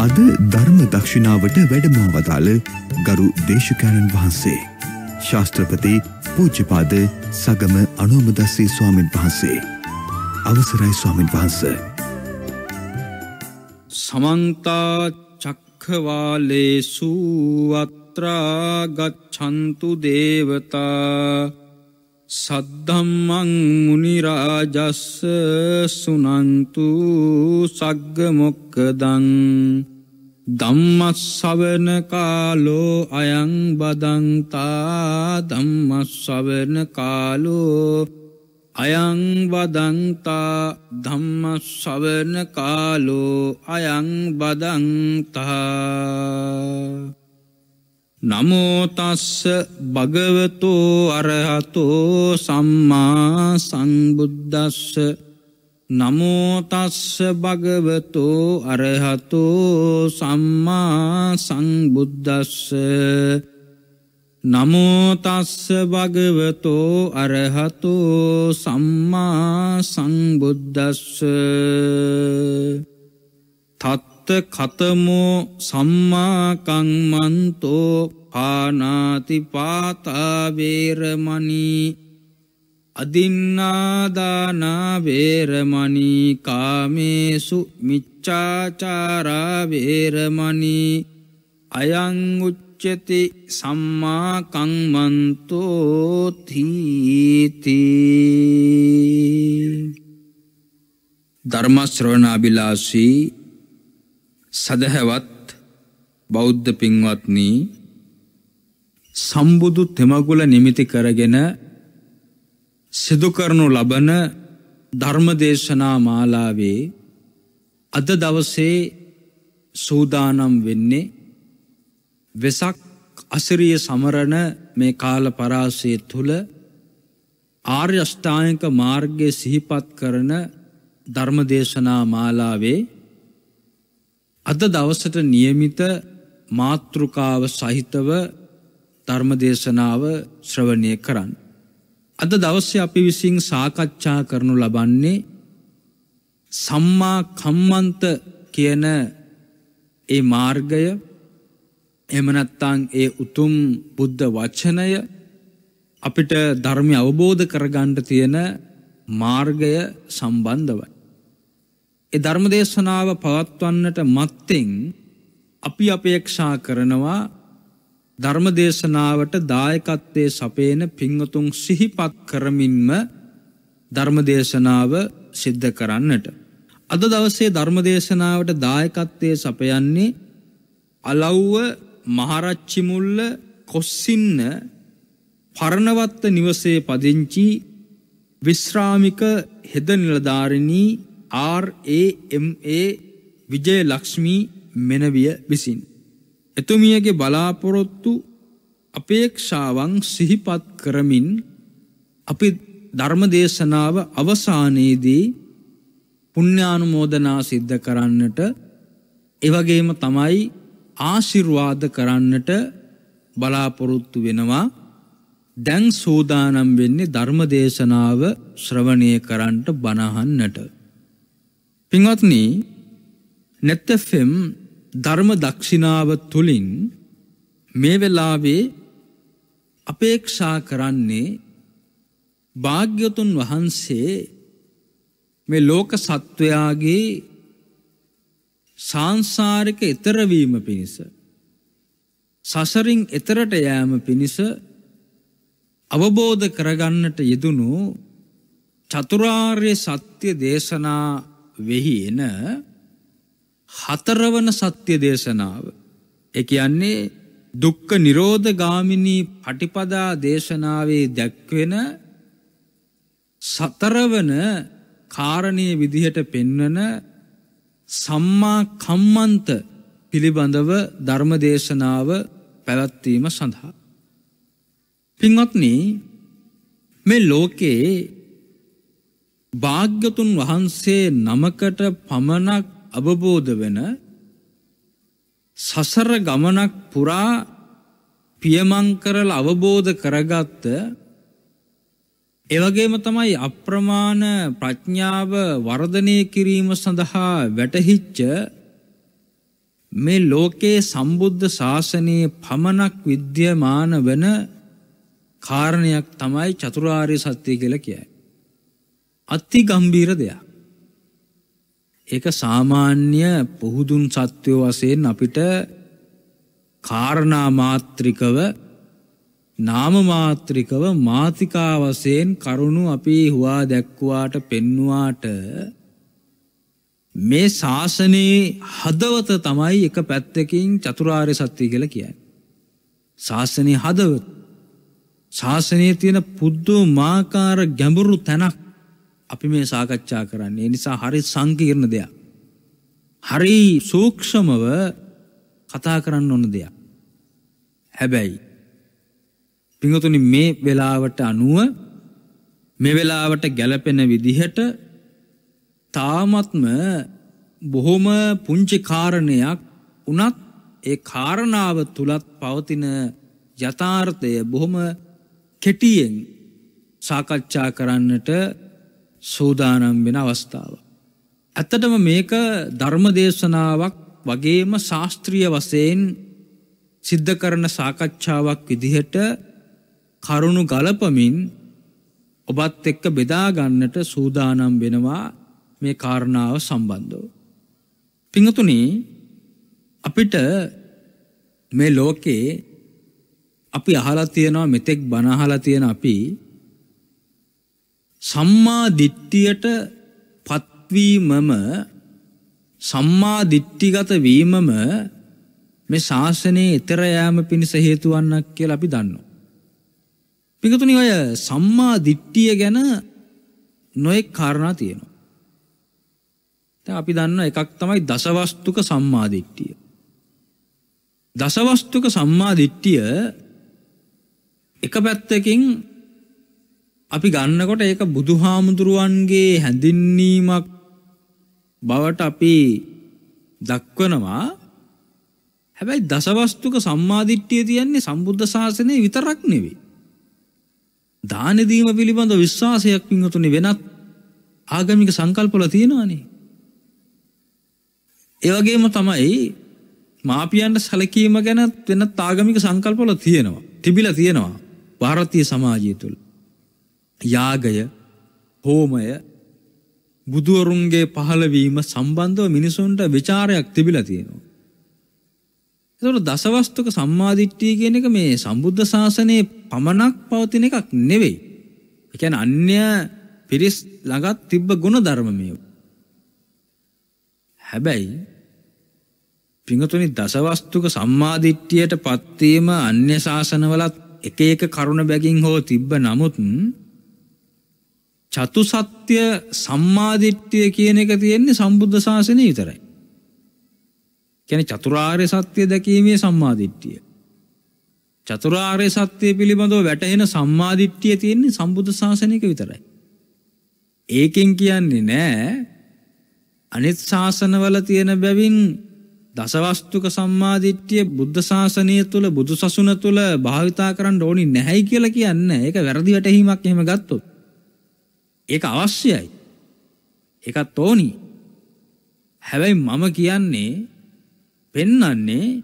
අද ධර්ම දක්ෂිනාවට වැඩමවදාළ ගරු දේශකෑණන් වහන්සේ. ශාස්ත්‍රපති පූජපාද සගම අනෝමදස්සේ ස්වාමෙන් වහන්සේ. අවසරයි ස්වාමෙන් වහන්ස. සමන්තා චක්කවාලේසු අත්‍රාගච්චන්තු දේවතා සද්ධම්මං මුනිරාජස්ස සුනන්තු සග්ගමොක්කදන්. ධම්මස්සවන කාලෝ අයං බදන්තා ධම්මස්සවන කාලෝ අයං බදන්තා ධම්මස්සවන කාලෝ අයං බදන්තා නමෝතස්ස භගවතෝ අරහතෝ සම්මා සංබුද්දස්ස නමෝතස්ස භගවතෝ අරහතෝ සම්මා සංබුද්දස්ස නමෝතස්ස භගවතෝ අරහතෝ සම්මා සංබුද්දස්ස තත්ත කතමෝ සම්මාකංමන්තෝ පානාති පාතාවේරමනී අදින්නාදානාවේරමනී කාමේසු මිච්චාචාරාවේරමනී අයංගුච්චති සම්මාකංමන්තෝතිීති ධර්මශ්‍රවනාබිලාසී සදහැවත් බෞද්ධ පින්වත්නී සම්බුදු තෙමගුල නිමිති කරගෙන සිදුකරනු ලබන ධර්මදේශනා මාලාවේ අද දවසේ සූදානම් වෙන්නේ වෙසක් අසිරිය සමරණ මේ කාල පරාසය තුළ ආර්යෂ්ඨායක මාර්ගය සිහිපත් කරන ධර්මදේශනා මාලාවේ අද දවසට නියමිත මාතෘකාව සහිතව ධර්මදේශනාව ශ්‍රවණය කරන්න. අද දවස්්‍ය අපි විසින් සාකච්ඡා කරනු ලබන්නේ සම්මා කම්මන්ත කියන ඒ මාර්ගය එමනත්තං ඒ උතුම් බුද්ධ වච්චනය අපිට ධර්මය අවබෝධ කරගණ්ඩ තියෙන මාර්ගය සම්බන්ධවයි. ඒ ධර්මදේශනාව පවත්වන්නට මත්තෙන් අපි අපේක්ෂා කරනවා ධර්මදේශනාවට දායකත්වය සපේන පිංවතුන් සිහිපත් කරමින්ම ධර්මදේශනාව සිද්ධ කරන්නට. අද දවසේ ධර්මදේශනාවට දායකත්වය සපයන්නේ අලව්ව මහරච්චිමුල්ල කොස්සින්න පරණවත්ත නිවසේ පදිංචි විශ්‍රාමික හෙද නිලධාරණී RAMA විජය ලක්ෂ්මී මෙනවිය විසින්. එතුමියගේ බලාපොරොත්තු අපේක්ෂාවන් සිහිපත් කරමින් අපි ධර්මදේශනාව අවසානයේදී පුුණ්‍යානුමෝදනා සිද්ධ කරන්නට එවගේම තමයි ආශිර්වාද කරන්නට බලාපොරොත්තු වෙනවා දැන් සූදානම් වෙන්නේ ධර්මදේශනාව ශ්‍රවණය කරන්නට බණහන්නට. පින්වත්නී නැත්තෆෙම් ධර්ම දක්ෂිනාව තුළින් මේ වෙලාවේ අපේක්ෂා කරන්නේ භාග්‍යතුන් වහන්සේ මේ ලෝක සත්වයාගේ සංසාරික ඊතරවීම පිණිස සසරින් ඊතරට යෑම පිණිස අවබෝධ කරගන්නට යෙදුණු චතුරාර්ය සත්‍ය දේශනා වෙහි එන හතරවන සත්‍ය දේශනාව. එක යන්නේ දුක්ක නිරෝධ ගාමිණී පටිපදා දේශනාවේ දැක්වෙන සතරවන කාරණය විදිහට පෙන්වන සම්මා කම්මන්ත පිළිබඳව ධර්ම දේශනාව පැවැත්වීම සඳහා. පින්වත්න මේ ලෝකයේ භාග්‍යතුන් වහන්සේ නමකට පමණක් අවබෝධ වෙන සසර ගමනක් පුරා පියමං කරලා අවබෝධ කරගත්ත එවගේම තමයි අප්‍රමාණ ප්‍රඥාව වර්ධනය කිරීම සඳහා වැටහිච්ච මේ ලෝකේ සම්බුද්ධ ශාසනයේ පමණක් විද්‍යමාන වෙන කාරණයක් තමයි චතුරාර්ය සත්‍ය කියලා කියයි. අති ගම්බීර දෙයක්. ඒක සාමාන්‍ය පුහුදුන් සත්වය වසයෙන් අපිට කාරණා මාත්‍රිකව නාමමාත්‍රිකව මාතිකා වසයෙන් කරුණු අපි හුවා දැක්වාට පෙන්වාට මේ ශාසනයේ හදවත තමයි එක පැත්තකින් චතුරාර්ය සත්‍යය කියල කියයි. ශාසනය හදවත් ශාසනය තියෙන පුද්දු මාකාර ගැඹුරු තැනක් අපි මේ සාකච්ඡා කරන්නේ. ඒ නිසා හරි සංකීර්ණ දෙයක්. හරි සූක්ෂමව කතා කරන්න ඕන දෙයක්. හැබැයි පිඟතුනි මේ වෙලාවට අනුව මේ වෙලාවට ගැලපෙන විදිහට තාමත්ම බොහොම පුංචි කාරණයක් වුණත් ඒ කාරණාව තුලත් පවතින යථාර්ථය බොහොම කෙටියෙන් සාකච්ඡා කරන්නට සූදානම් වෙන අවස්ථාව. ඇත්තටම මේක ධර්ම දේශනාවක් වගේම ශාස්ත්‍රීය වසයෙන් සිද්ධ කරන සාකච්ඡාවක් විදිහට කරුණු ගලපමින් ඔබත් එක්ක බෙදාගන්නට සූදානම් වෙනවා මේ කාරණාව සම්බන්ධෝ. පිංහතුනි අපිට මේ ලෝකේ අපි අහලා තියෙනවා මෙතෙක් බනහලා තියෙන අපි සම්මාදිට්ටියට පත්වීමම සම්මාදිට්ටිගත වීමම මේ ශාසනයේ එතර යාම පිණිස හේතුවන්නක් කියලා අපි දන්නවා. පිඟතුනි ඔය සම්මාදිට්ටිය ගැන නොයෙක් කාරණා තියෙනවා. දැන් අපි දන්න එකක් තමයි දසවස්තුක සම්මාදිට්ටිය. දසවස්තුක සම්මාදිට්ටිය එක පැත්තකින් අපි ගන්නකොට ඒක බුදුහාමුදුරුවන්ගේ හැඳින්වීමක් බවට අපි දක්වනවා හැබැයි දසවස්තුක සම්මාදිට්ඨිය තියන්නේ සම්බුද්ධ ශාසනය විතරක් නෙවෙයි. දාන දීම පිළිබඳ විශ්වාසයක් වින්නතුනි වෙනත් ආගමික සංකල්පවල තියෙනවානේ. ඒ වගේම තමයි මාපියන්ට සැලකීම ගැන වෙනත් ආගමික සංකල්පවල තියෙනවා. තිබිලා තියෙනවා. ಭಾರತೀಯ සමාජය තුළ. යාගය හෝමය බුදුවරුන්ගේ පහළවීම සම්බන්ධව මිනිසුන්ට ਵਿਚාරයක් තිබිලා තියෙනවා. ඒතකොට දසවස්තුක සම්මාදිට්ඨිය කියන එක මේ සම්බුද්ධ ශාසනයේ පමණක් පවතින එකක් නෙවෙයි. ඒ කියන්නේ අන්‍ය පිරිස් ළඟත් තිබ්බ ගුණධර්ම මේවා. හැබැයි පිංගතුනි දසවස්තුක සම්මාදිට්ඨියට පත්වීම අන්‍ය ශාසනවලත් එක එක කරුණ බැගින් හෝ තිබ්බ නමුත් චතු සත්‍ය සම්මාධිට්්‍යය කියන එක තියෙන්නේ සම්බුද්ධ ශාසනය විතරයි. කැන චතුරාර්ය සත්‍යය දැකීමේ සම්මාධිට්්‍යිය. චතුරාර්ය සත්‍යය පිළිබඳව වැටහෙන සම්මාධිට්්‍යිය තියෙන්නේ සම්බුද්ධ ශාසනයක විතරයි. ඒකෙන් කියන්නේ නෑ අනිත් ශාසනවල තියෙන බැවින් දසවස්තුක සම්මාධිට්්‍යය බුද්ධ ශාසනය තුළ බුදු සසුන තුළ භාවිතා කරන්න ඕනි නැහැයි කියලා කියන්න ඒක වැරදි වැටහීමක් එහෙම ගත්තුත්. ඒක අවශ්‍යයි. ඒකත් ඕනි. හැබැයි මම කියන්නේ පෙන්වන්නේ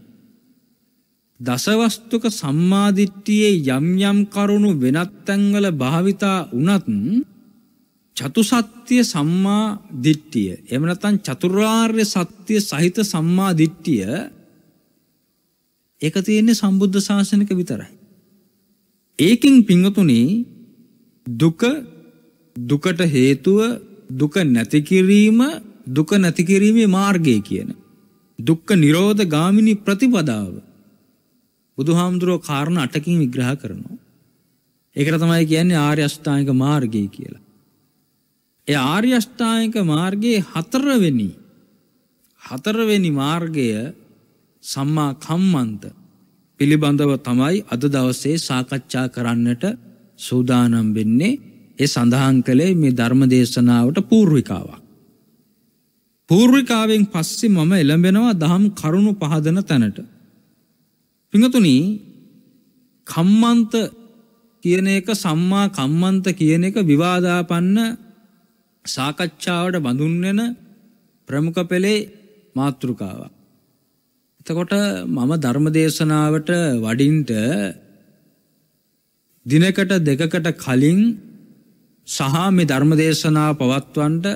දසවස්තුක සම්මාදිට්ඨියේ යම් යම් කරුණු වෙනත් තැන්වල භාවිතා වුණත් චතුසත්‍ය සම්මා දිට්ඨිය එහෙම නැත්නම් චතුරාර්ය සත්‍ය සහිත සම්මා දිට්ඨිය ඒක තියෙන්නේ සම්බුද්ධ ශාසනයක විතරයි. ඒකෙන් පින්වතුනි දුක දුකට හේතුව දුක නැති කිරීම දුක නැති කිරීමේ මාර්ගය කියන දුක්ඛ නිරෝධ ගාමිනී ප්‍රතිපදාව බුදුහාමුදුරෝ කාරණා අටකින් විග්‍රහ කරනවා ඒකට තමයි කියන්නේ ආර්ය අෂ්ටාංගික මාර්ගය කියලා ඒ ආර්ය අෂ්ටාංගික මාර්ගයේ හතරවෙනි හතරවෙනි මාර්ගය සම්මා කම්මන්ත පිළිබඳව තමයි අද දවසේ සාකච්ඡා කරන්නට සූදානම් වෙන්නේ ඒ සඳහන් කළේ මේ ධර්ම දේශනාවට පූර්විකාවක්. පූර්විකාවෙන් පස්සෙ මම එළඹෙනවා දහම් කරුණු පහදන තැනට. පිඟතුනි කම්මන්ත කියන එක සම්මා කම්මන්ත කියන එක විවාදාපන්න සාකච්ඡාවට බඳුන්වෙන ප්‍රමුඛ පෙළේ මාතෘකාවක්. එතකොට මම ධර්ම දේශනාවට වඩින්ට දිනකට දෙකකට කලින් සහ මේ ධර්මදේශනා පවත්වන්ට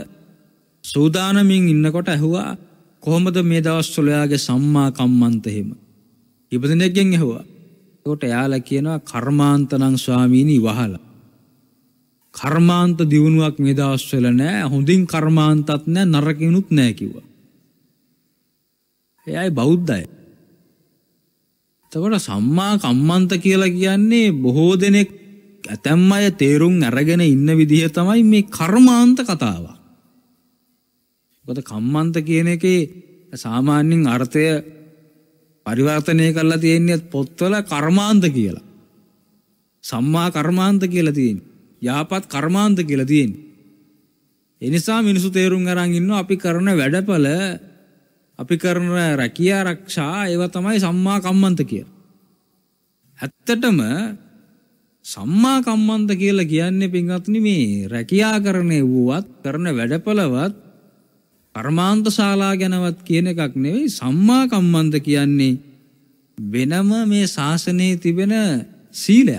සූදානමින් ඉන්නකොට ඇහුවා කොහොමද මේ දවස් සොලයාගේ සම්මාකම්මන්තහෙම. ඉපදනෙක්ගෙන් ඇහවා. තොට එයාල කියනවා කර්මාන්තනං ස්වාමීණී වහලා. කර්මාන්ත දියුණුවක් මේ දවස්වල නෑ හොඳින් කර්මාන්තත් නෑ නරකිනුත් නෑ කිව්වා. එයයි බෞද්ධයි. තකොට සම්මා කම්මන්ත කියලා කියන්නේ බොහෝ දෙනෙක් ඇතැම් අය තේරුම් ඇරගෙන ඉන්න විදිහ තමයි මේ කර්මාන්ත කතාවක්. ගොත කම්මන්ත කියන එකේ සාමාන්‍යෙන් අර්ථය පරිවර්තනය කරලා තියෙන්නේත් පොත්වල කර්මාන්ත කියලා. සම්මා කර්මාන්ත කියලා තියෙන්. යාපත් කර්මාන්ත කියලා තියෙන්. එනිසා මිනිසු තේරුම් අරන් ඉන්න අපි කරන වැඩපල අපි කරන රැකියා රක්ෂා ඒව තමයි සම්මා කම්මන්ත කියලා. ඇත්තටම සම්මා කම්මන්ත කියලා කියන්නේ පින්වත්නි මේ රැකියා කරන්නේ වුවත් කරන වැඩපළවත් කර්මාන්ත ශාලා ගැනවත් කියන එකක් නෙවෙයි සම්මා කම්මන්ත කියන්නේ වෙනම මේ ශාසනයේ තිබෙන සීලය.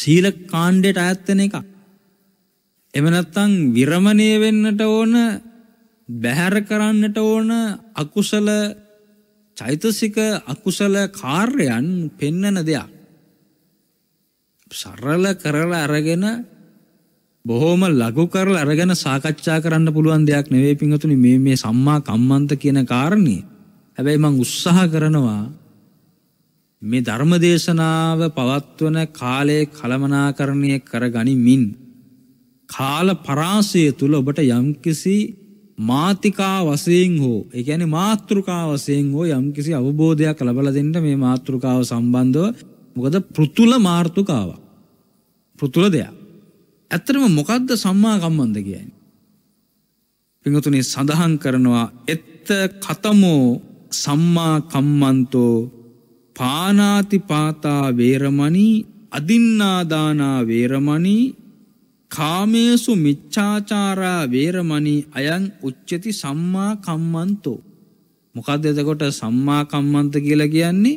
සීල කාණ්ඩයට අයත් වෙන එකක්. එම නැත්තම් විරමණය වෙන්නට ඕන බැහැර කරන්නට ඕන අකුසල චෛතසික අකුසල කාර්යයන් පෙන්වන දෙයක්. සරල කරලා අරගෙන බොහොම ලඝු කරලා අරගෙන සාකච්ඡා කරන්න පුළුවන් දෙයක් නෙවෙයි පිංගතුනි මේ මේ සම්මා කම්මන්ත කියන කාරණේ. හැබැයි මම උත්සාහ කරනවා මේ ධර්ම දේශනාව පවත්වන කාලයේ කළමනාකරණය කරගනිමින් කාල පරාසය තුල ඔබට යම්කිසි මාතිකා වශයෙන් හෝ ඒ කියන්නේ මාත්‍රිකා වශයෙන් හෝ යම්කිසි අවබෝධයක් ලබා දෙන්න මේ මාත්‍රිකාව සම්බන්ධව මොකද පෘතුල මාර්ථකාවක් පෘතුල දෙයක් ඇත්තරම මොකක්ද සම්මාකම්බන්ධ කියයි. පිඟතුනේ සඳහන් කරනවා එත්ත කතමෝ සම්මාකම්මන්තෝ පානාතිපාතා වේරමණී අදින්නාදානා වේරමණී කාමේසු මිච්ඡාචාරා වේරමණී අයං උච්චති සම්මා කම්මන්තෝ මොකක්ද එතකොට සම්මා කම්මන්ත කියලා කියන්නේ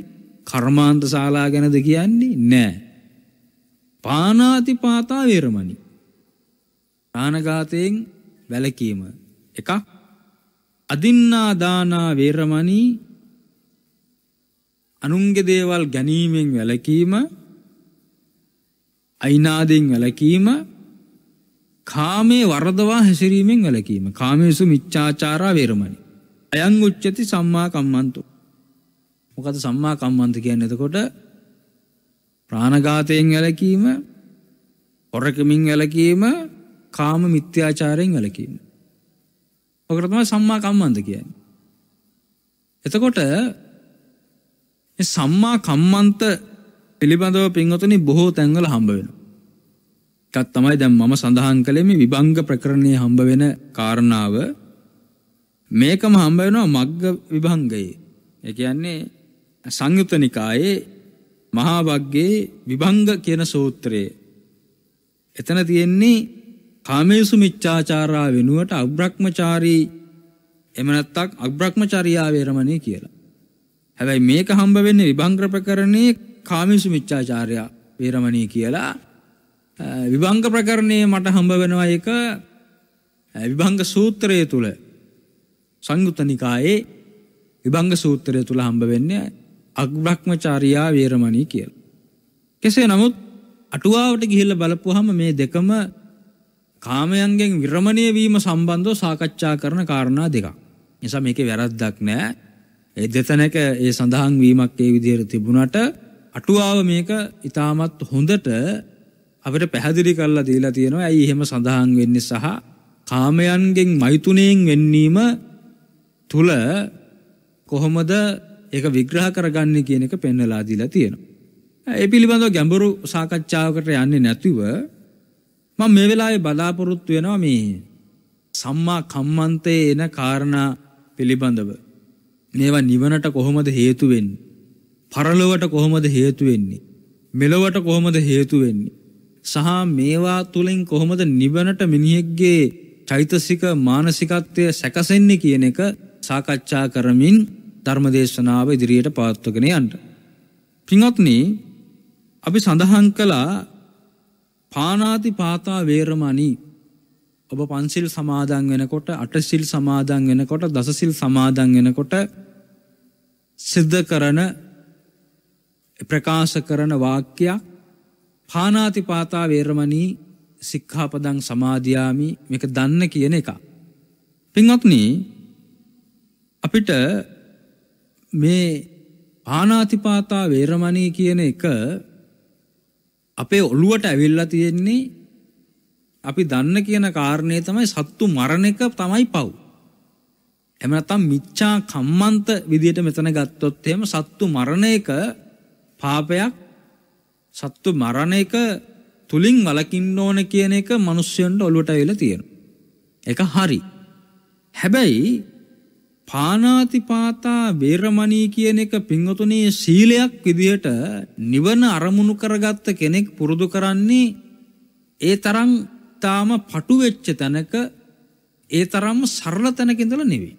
කර්මාන්ත ශාලා ගැනද කියන්නේ නෑ. පානාති පාතා වේරමණී. ප්‍රාණඝාතයෙන් වැළකීම එකක් අදින්නා දානා වේරමණී අනුන්ගේ දේවල් ගැනීමෙන් වැළකීම අයිනාදෙන් වැළකීම කාමේ වරදවා හැසිරීමෙන් වැළකීම කාමේසු මිච්ඡාචාරා වේරමණී අයං උච්චති සම්මා කම්මන්තෝ මොකද සම්මා කම්මන්ත කියන්නේ එතකොට ප්‍රාණඝාතයෙන් වැළකීම, හොරකමින් වැළකීම, කාම මිත්‍යාචාරයෙන් වැළකීම. ඔකට තමයි සම්මා කම්මන්ත කියන්නේ. එතකොට මේ සම්මා කම්මන්ත පිළිබඳව පින්වතුනි බොහෝ තැන්වල හම්බ වෙනවා. එකක් තමයි දැන් මම සඳහන් කළේ මේ විභංග ප්‍රකරණයේ හම්බ වෙන කාරණාව මේකම හම්බ වෙනවා මග්ග විභංගයේ. ඒ කියන්නේ සංයුත නිකායේ මහාවග්ගේ විභංග කියන සූත්‍රයේ එතන තියෙන්නේ කාමේසු මිච්ඡාචාරා වෙනුවට අබ්‍රහ්මචාරී එම නැත්තක් අබ්‍රහ්මචර්යා වේරමණී කියලා. හැබැයි මේක හම්බ වෙන්නේ විභංග ප්‍රකරණේ කාමේසු මිච්ඡාචාරයා වේරමණී කියලා විභංග ප්‍රකරණේ මට හම්බ වෙනවා එක විභංග සූත්‍රයේ තුල සංයුත්ත නිකායේ විභංග සූත්‍රය තුල හම්බ වෙන්නේ අග්‍රක්්මචාරයා වේරමණී කියල. කෙසේ නමුත් අටුවාවට ගිහිල්ල බලපුහම මේ දෙකම කාමයන්ගෙන් විරමණය වීම සම්බන්ධව සාකච්ඡා කරන කාරණා දෙක. නිසා මේක වැරද්දක් නෑ ඒ දෙතනක ඒ සඳහන් වීමක් ඒ විදිහර තිබුණට අටුවාව මේක ඉතාමත් හොඳට අපට පැහැදිලි කල්ලා දීලා තියෙනවා ඇයි එහෙම සඳහන් වෙන්න සහ කාමයන්ගෙන් මෛතුනයෙන් වෙන්නීම තුළ කොහොමද ඒක විග්‍රහ කරගන්න කියන එක පෙන්නලා දීලා තියෙනවා. ඒ පිළිබඳව ගැඹුරු සාකච්ඡාවකට යන්නේ නැතිව මම මේ වෙලාවේ බලාපොරොත්තු වෙනවා මේ සම්මා කම්මන්තේ එන කාරණා පිළිබඳව මේවා නිවනට කොහොමද හේතු වෙන්නේ? පරලොවට කොහොමද හේතු වෙන්නේ? මෙලොවට කොහොමද හේතු වෙන්නේ? සහ මේවා තුලින් කොහොමද නිවනට මිනිහෙක්ගේ චෛතසික මානසිකත්වය සැකසෙන්නේ කියන එක සාකච්ඡා කරමින් ධර්මදේශනාව ඉදිරියට පාත්වගෙන යන්න. පින්වත්න අපි සඳහන් කළා පානාති පාතා වේරමණී ඔබ පන්සිල් සමාදන් වෙනකොට අටසිල් සමාදන් වෙනකොට දසසිල් සමාදන් වෙනකොට සිද්ධ කරන ප්‍රකාශ කරන වාක්‍යයක් පානාති පාතා වේරමණී සික්ඛාපදං සමාදියාමි මේක දන්න කියන එක. පින්වත්නි අපිට මේ පානාතිපාතා වේරමණී කියන එක අපේ ඔළුවට ඇවිල්ලා තියෙන්නේ අපි දන්න කියන කාරණය තමයි සත්තු මරණ එක තමයි පව්. එහෙම නැත්නම් මිච්ඡා කම්මන්ත විදියට මෙතන ගත්තොත් එහෙම සත්තු මරණ එක පාපයක් සත්තු මරණ එක තුලින් වළකින්න ඕන කියන එක මිනිස්සුන්ට ඔළුවට ඇවිල්ලා තියෙනවා. ඒක හරි. හැබැයි පානාතිපාතා වේරමණී කියන එක පින්වතුනේ සීලයක් විදිහට නිවන අරමුණු කරගත්ත කෙනෙක් පුරුදු කරන්නේ ඒ තරම් තාම පටු වෙච්ච තැනක ඒ තරම්ම සරල තැනක ඉඳලා නෙවෙයි.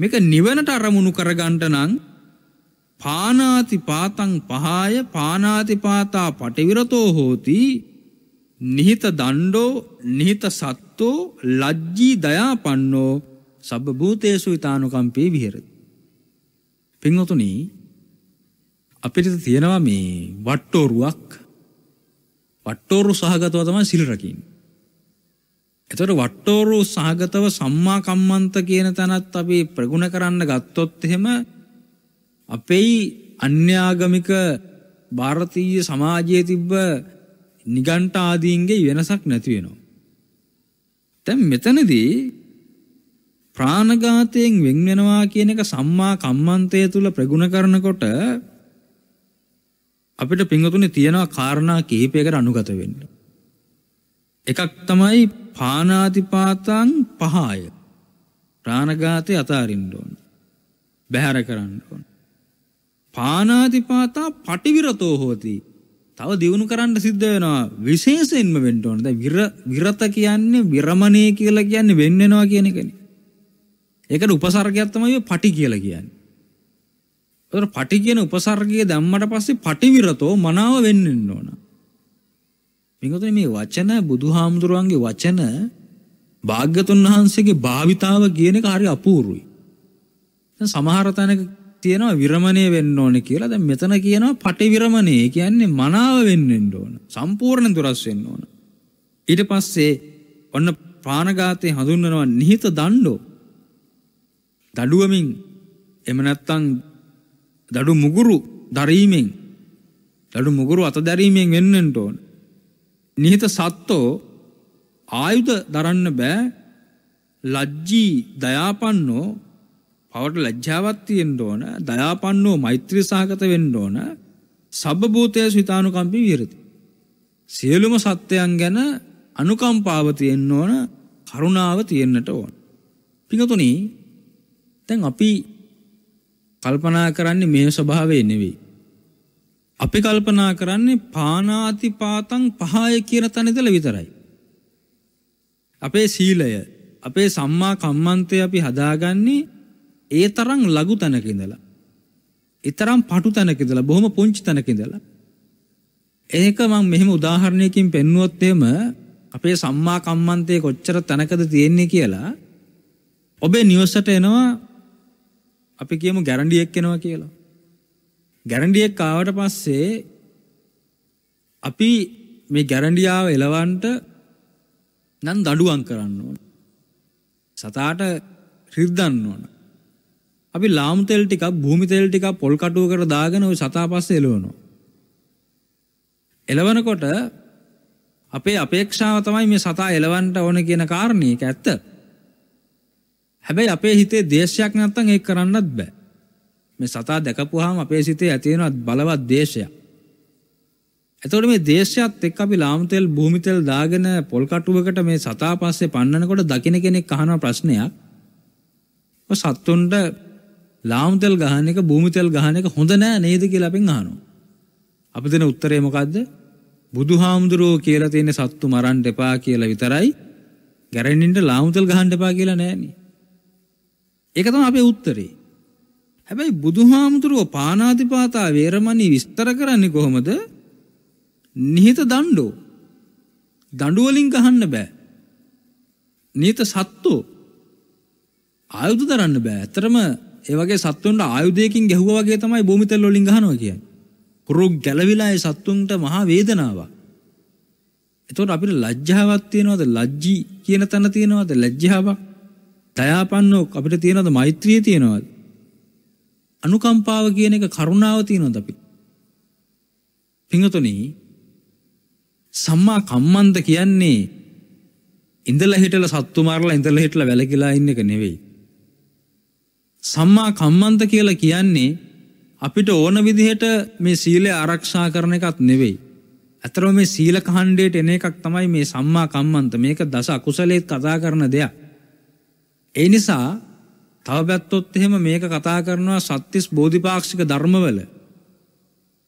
මේක නිවනට අරමුණු කරගන්න නම් පානාතිපාතං පහාය පානාතිපාතා පටිවිරතෝ හෝති නිහිත දණ්ඩෝ නිහිත සත්තෝ ලජ්ජී දයාපන්නෝ සබ්බ භූතේසු ඊතානුකම්පේ විහෙරති. පින්වතුනි අපිට තියෙනවා මේ වට්ටෝරුවක් වට්ටෝරු සහගතව තමයි සිල් රකින්නේ. එතකොට වට්ටෝරු සහගතව සම්මා කම්මන්ත කියන තැනත් අපි ප්‍රගුණ කරන්න ගත්තොත් එහෙම අපේ අන්‍යාගමික ಭಾರತೀಯ සමාජයේ තිබ්බ නිගණ්ඨ ආදීන්ගේ වෙනසක් නැති වෙනවා. දැන් මෙතනදී ප්‍රාණඝාතයෙන් වෙන් වෙනවා කියන එක සම්මා කම්මන්තය තුල ප්‍රගුණ කරනකොට අපිට පිංගතුනේ තියෙනවා කාරණා කිහිපයකට අනුගත වෙන්න. එකක් තමයි පානාතිපාතං පහය. ප්‍රාණඝාතය අතාරින්න ඕන. බැහැර කරන්න ඕන. පානාතිපාතා පටිවිරතෝ හෝති. තව දිනු කරන්න සිද්ධ වෙනවා විශේෂයෙන්ම වෙන්න ඕන. දැන් විර විරත කියන්නේ විරමණය කියලා කියන්නේ වෙන් වෙනවා කියන එකනේ. ඒකට උපසර්ගයක් තමයි පටි කියලා කියන්නේ. ඒතර පටි කියන උපසර්ගය දැම්මට පස්සේ පටිවිරතෝ මනාව වෙන්න ඕන. මේකතේ මේ වචන බුදුහාමුදුරුවන්ගේ වචන භාග්‍යතුන් වහන්සේගේ භාවිතාව කියන එක හරි අපූර්වයි. දැන් සමහර තැනක තියෙනවා විරමණය වෙන්න ඕනේ කියලා. දැන් මෙතන කියනවා පටි විරමණය. කියන්නේ මනාව වෙන්න ඕන. සම්පූර්ණ දුරස් වෙන්න ඕන. ඊට පස්සේ ඔන්න ප්‍රාණඝාතේ හඳුන්වනවා නිහිත දණ්ඩෝ. දඩුවමින් එමනැත්තන් දඩු මුගුරු දරීමෙන් දඩු මුගුරු අත දැරීමෙන් වෙන්නෙන්ට ඕන. නිහිත සත්තෝ ආයුධ දරන්න බෑ ලජ්ජී දයාපන්නෝ පවට ලජ්ජාවත් තියෙන්න ඕන දයාපන්නෝ මෛත්‍රී සාගත වෙන්න ඕන සබභූතය ස්විතානුකම්පි විරති. සියලුම සත්‍යයන් ගැන අනුකම්පාව තියෙන්න ඕන කරුණාව තියෙන්නට ඕන. පිඟතුනී දැන් අපි කල්පනා කරන්නේ මේ ස්වභාවය නෙවෙයි. අපි කල්පනා කරන්නේ පානාති පාතං පහය කියන තැනදල විතරයි. අපේ සීලය අපේ සම්මා කම්මන්තය අපි හදාගන්නේ ඒ තරම් ලඝු තැනක ඉඳලා. ඒ තරම් පටු තැනක ඉඳලා බොහොම පුංචි තැනක ඉඳලා. ඒක මම මෙහෙම උදාහරණයකින් පෙන්වුවොත් එහෙම අපේ සම්මා කම්මන්තේ කොච්චර තැනකද තියෙන්නේ කියලා ඔබේ නිවසට එනවා අපි කියමු ගැරන්ඩියෙක් කෙනවා කියලා. ගැරන්ඩියෙක් කාවට පස්සේ අපි මේ ගැරන්ඩියාව එලවන්ට නම් දඩුවන් කරන්න ඕන. සතාට රිද්දන්න ඕන. අපි ලාම්තෙල් ටිකක් භූමිතෙල් ටිකක් පොල් කටුවකට දාගෙන ওই සතා පස්සේ එලවනවා. එලවනකොට අපේ අපේක්ෂාව තමයි මේ සතා එලවන්ට ඕන කියන කාරණේ ඒක ඇත්ත. හැබැයි අපේ හිතේ දේශයක් නැත්තං ඒ කරන්නත් බෑ මේ සතා දැකපුහාම අපේ සිතේ ඇතිවෙනත් බලවත් දේශයක් එතකොට මේ දේශයත් එක්ක අපි ලාම්තෙල් භූමිතෙල් දාගෙන පොල් කටුවකට මේ සතා පස්සේ පන්නනකොට දකින්න කෙනෙක් අහන ප්‍රශ්නයක් ඔය සත්තුන්ට ලාම්තෙල් ගහන එක භූමිතෙල් ගහන එක හොඳ නෑ නේද කියලා අපෙන් අහනවා අපි දෙන උත්තරේ මොකද්ද බුදුහාමුදුරුවෝ කියලා තියෙන සත්තු මරන්න එපා කියලා විතරයි ගැරෙන්නින්ට ලාම්තෙල් ගහන්න එපා කියලා නෑනේ ඒක තම අපේ උත්තරේ හැබැයි බුදුහාමුදුරුව පානාතිපාතා වේරමණී විස්තර කරන්නේ කොහොමද නිහිත දණ්ඩෝ දඬුවලින් ගහන්න බෑ නිහිත සත්තු ආයුධ දරන්න බෑ ඇතරම ඒ වගේ සත්තුන්ට ආයුධයකින් ගැහුවා වගේ තමයි භූමිතල් වලින් ගහනවා කියන්නේ. කුරුක් ගැලවිලා ඒ සත්තුන්ට මහා වේදනාවක්. එතකොට අපිට ලැජ්ජාවක් තියනවද? ලැජ්ජී කියන තැන තියනවද? ලැජ්ජාවක්. දයාපන්නෝ අපිට තියෙනවද මෛත්‍රිය තියෙනවද? අනුකම්පාව කියන එක කරුණාව තියෙනවද අපිට? පිංගතුනි සම්මා කම්මන්ත කියන්නේ ඉඳලා හිටලා සත්තු මරලා ඉඳලා හිටලා වැලකිලා ඉන්න එක නෙවෙයි. සම්මා කම්මන්ත කියලා කියන්නේ අපිට ඕන විදිහට මේ සීලය ආරක්ෂා කරන එකත් නෙවෙයි. ඇතරම මේ සීල කණ්ඩයට එන එකක් තමයි මේ සම්මා කම්මන්ත මේක දස අකුසලයේත් කතා කරන දෙයක්. ඒ නිසා තව පැත්තොත් එහෙම මේක කතා කරනවා සත්තිස් බෝධිපාක්ෂික ධර්මවල.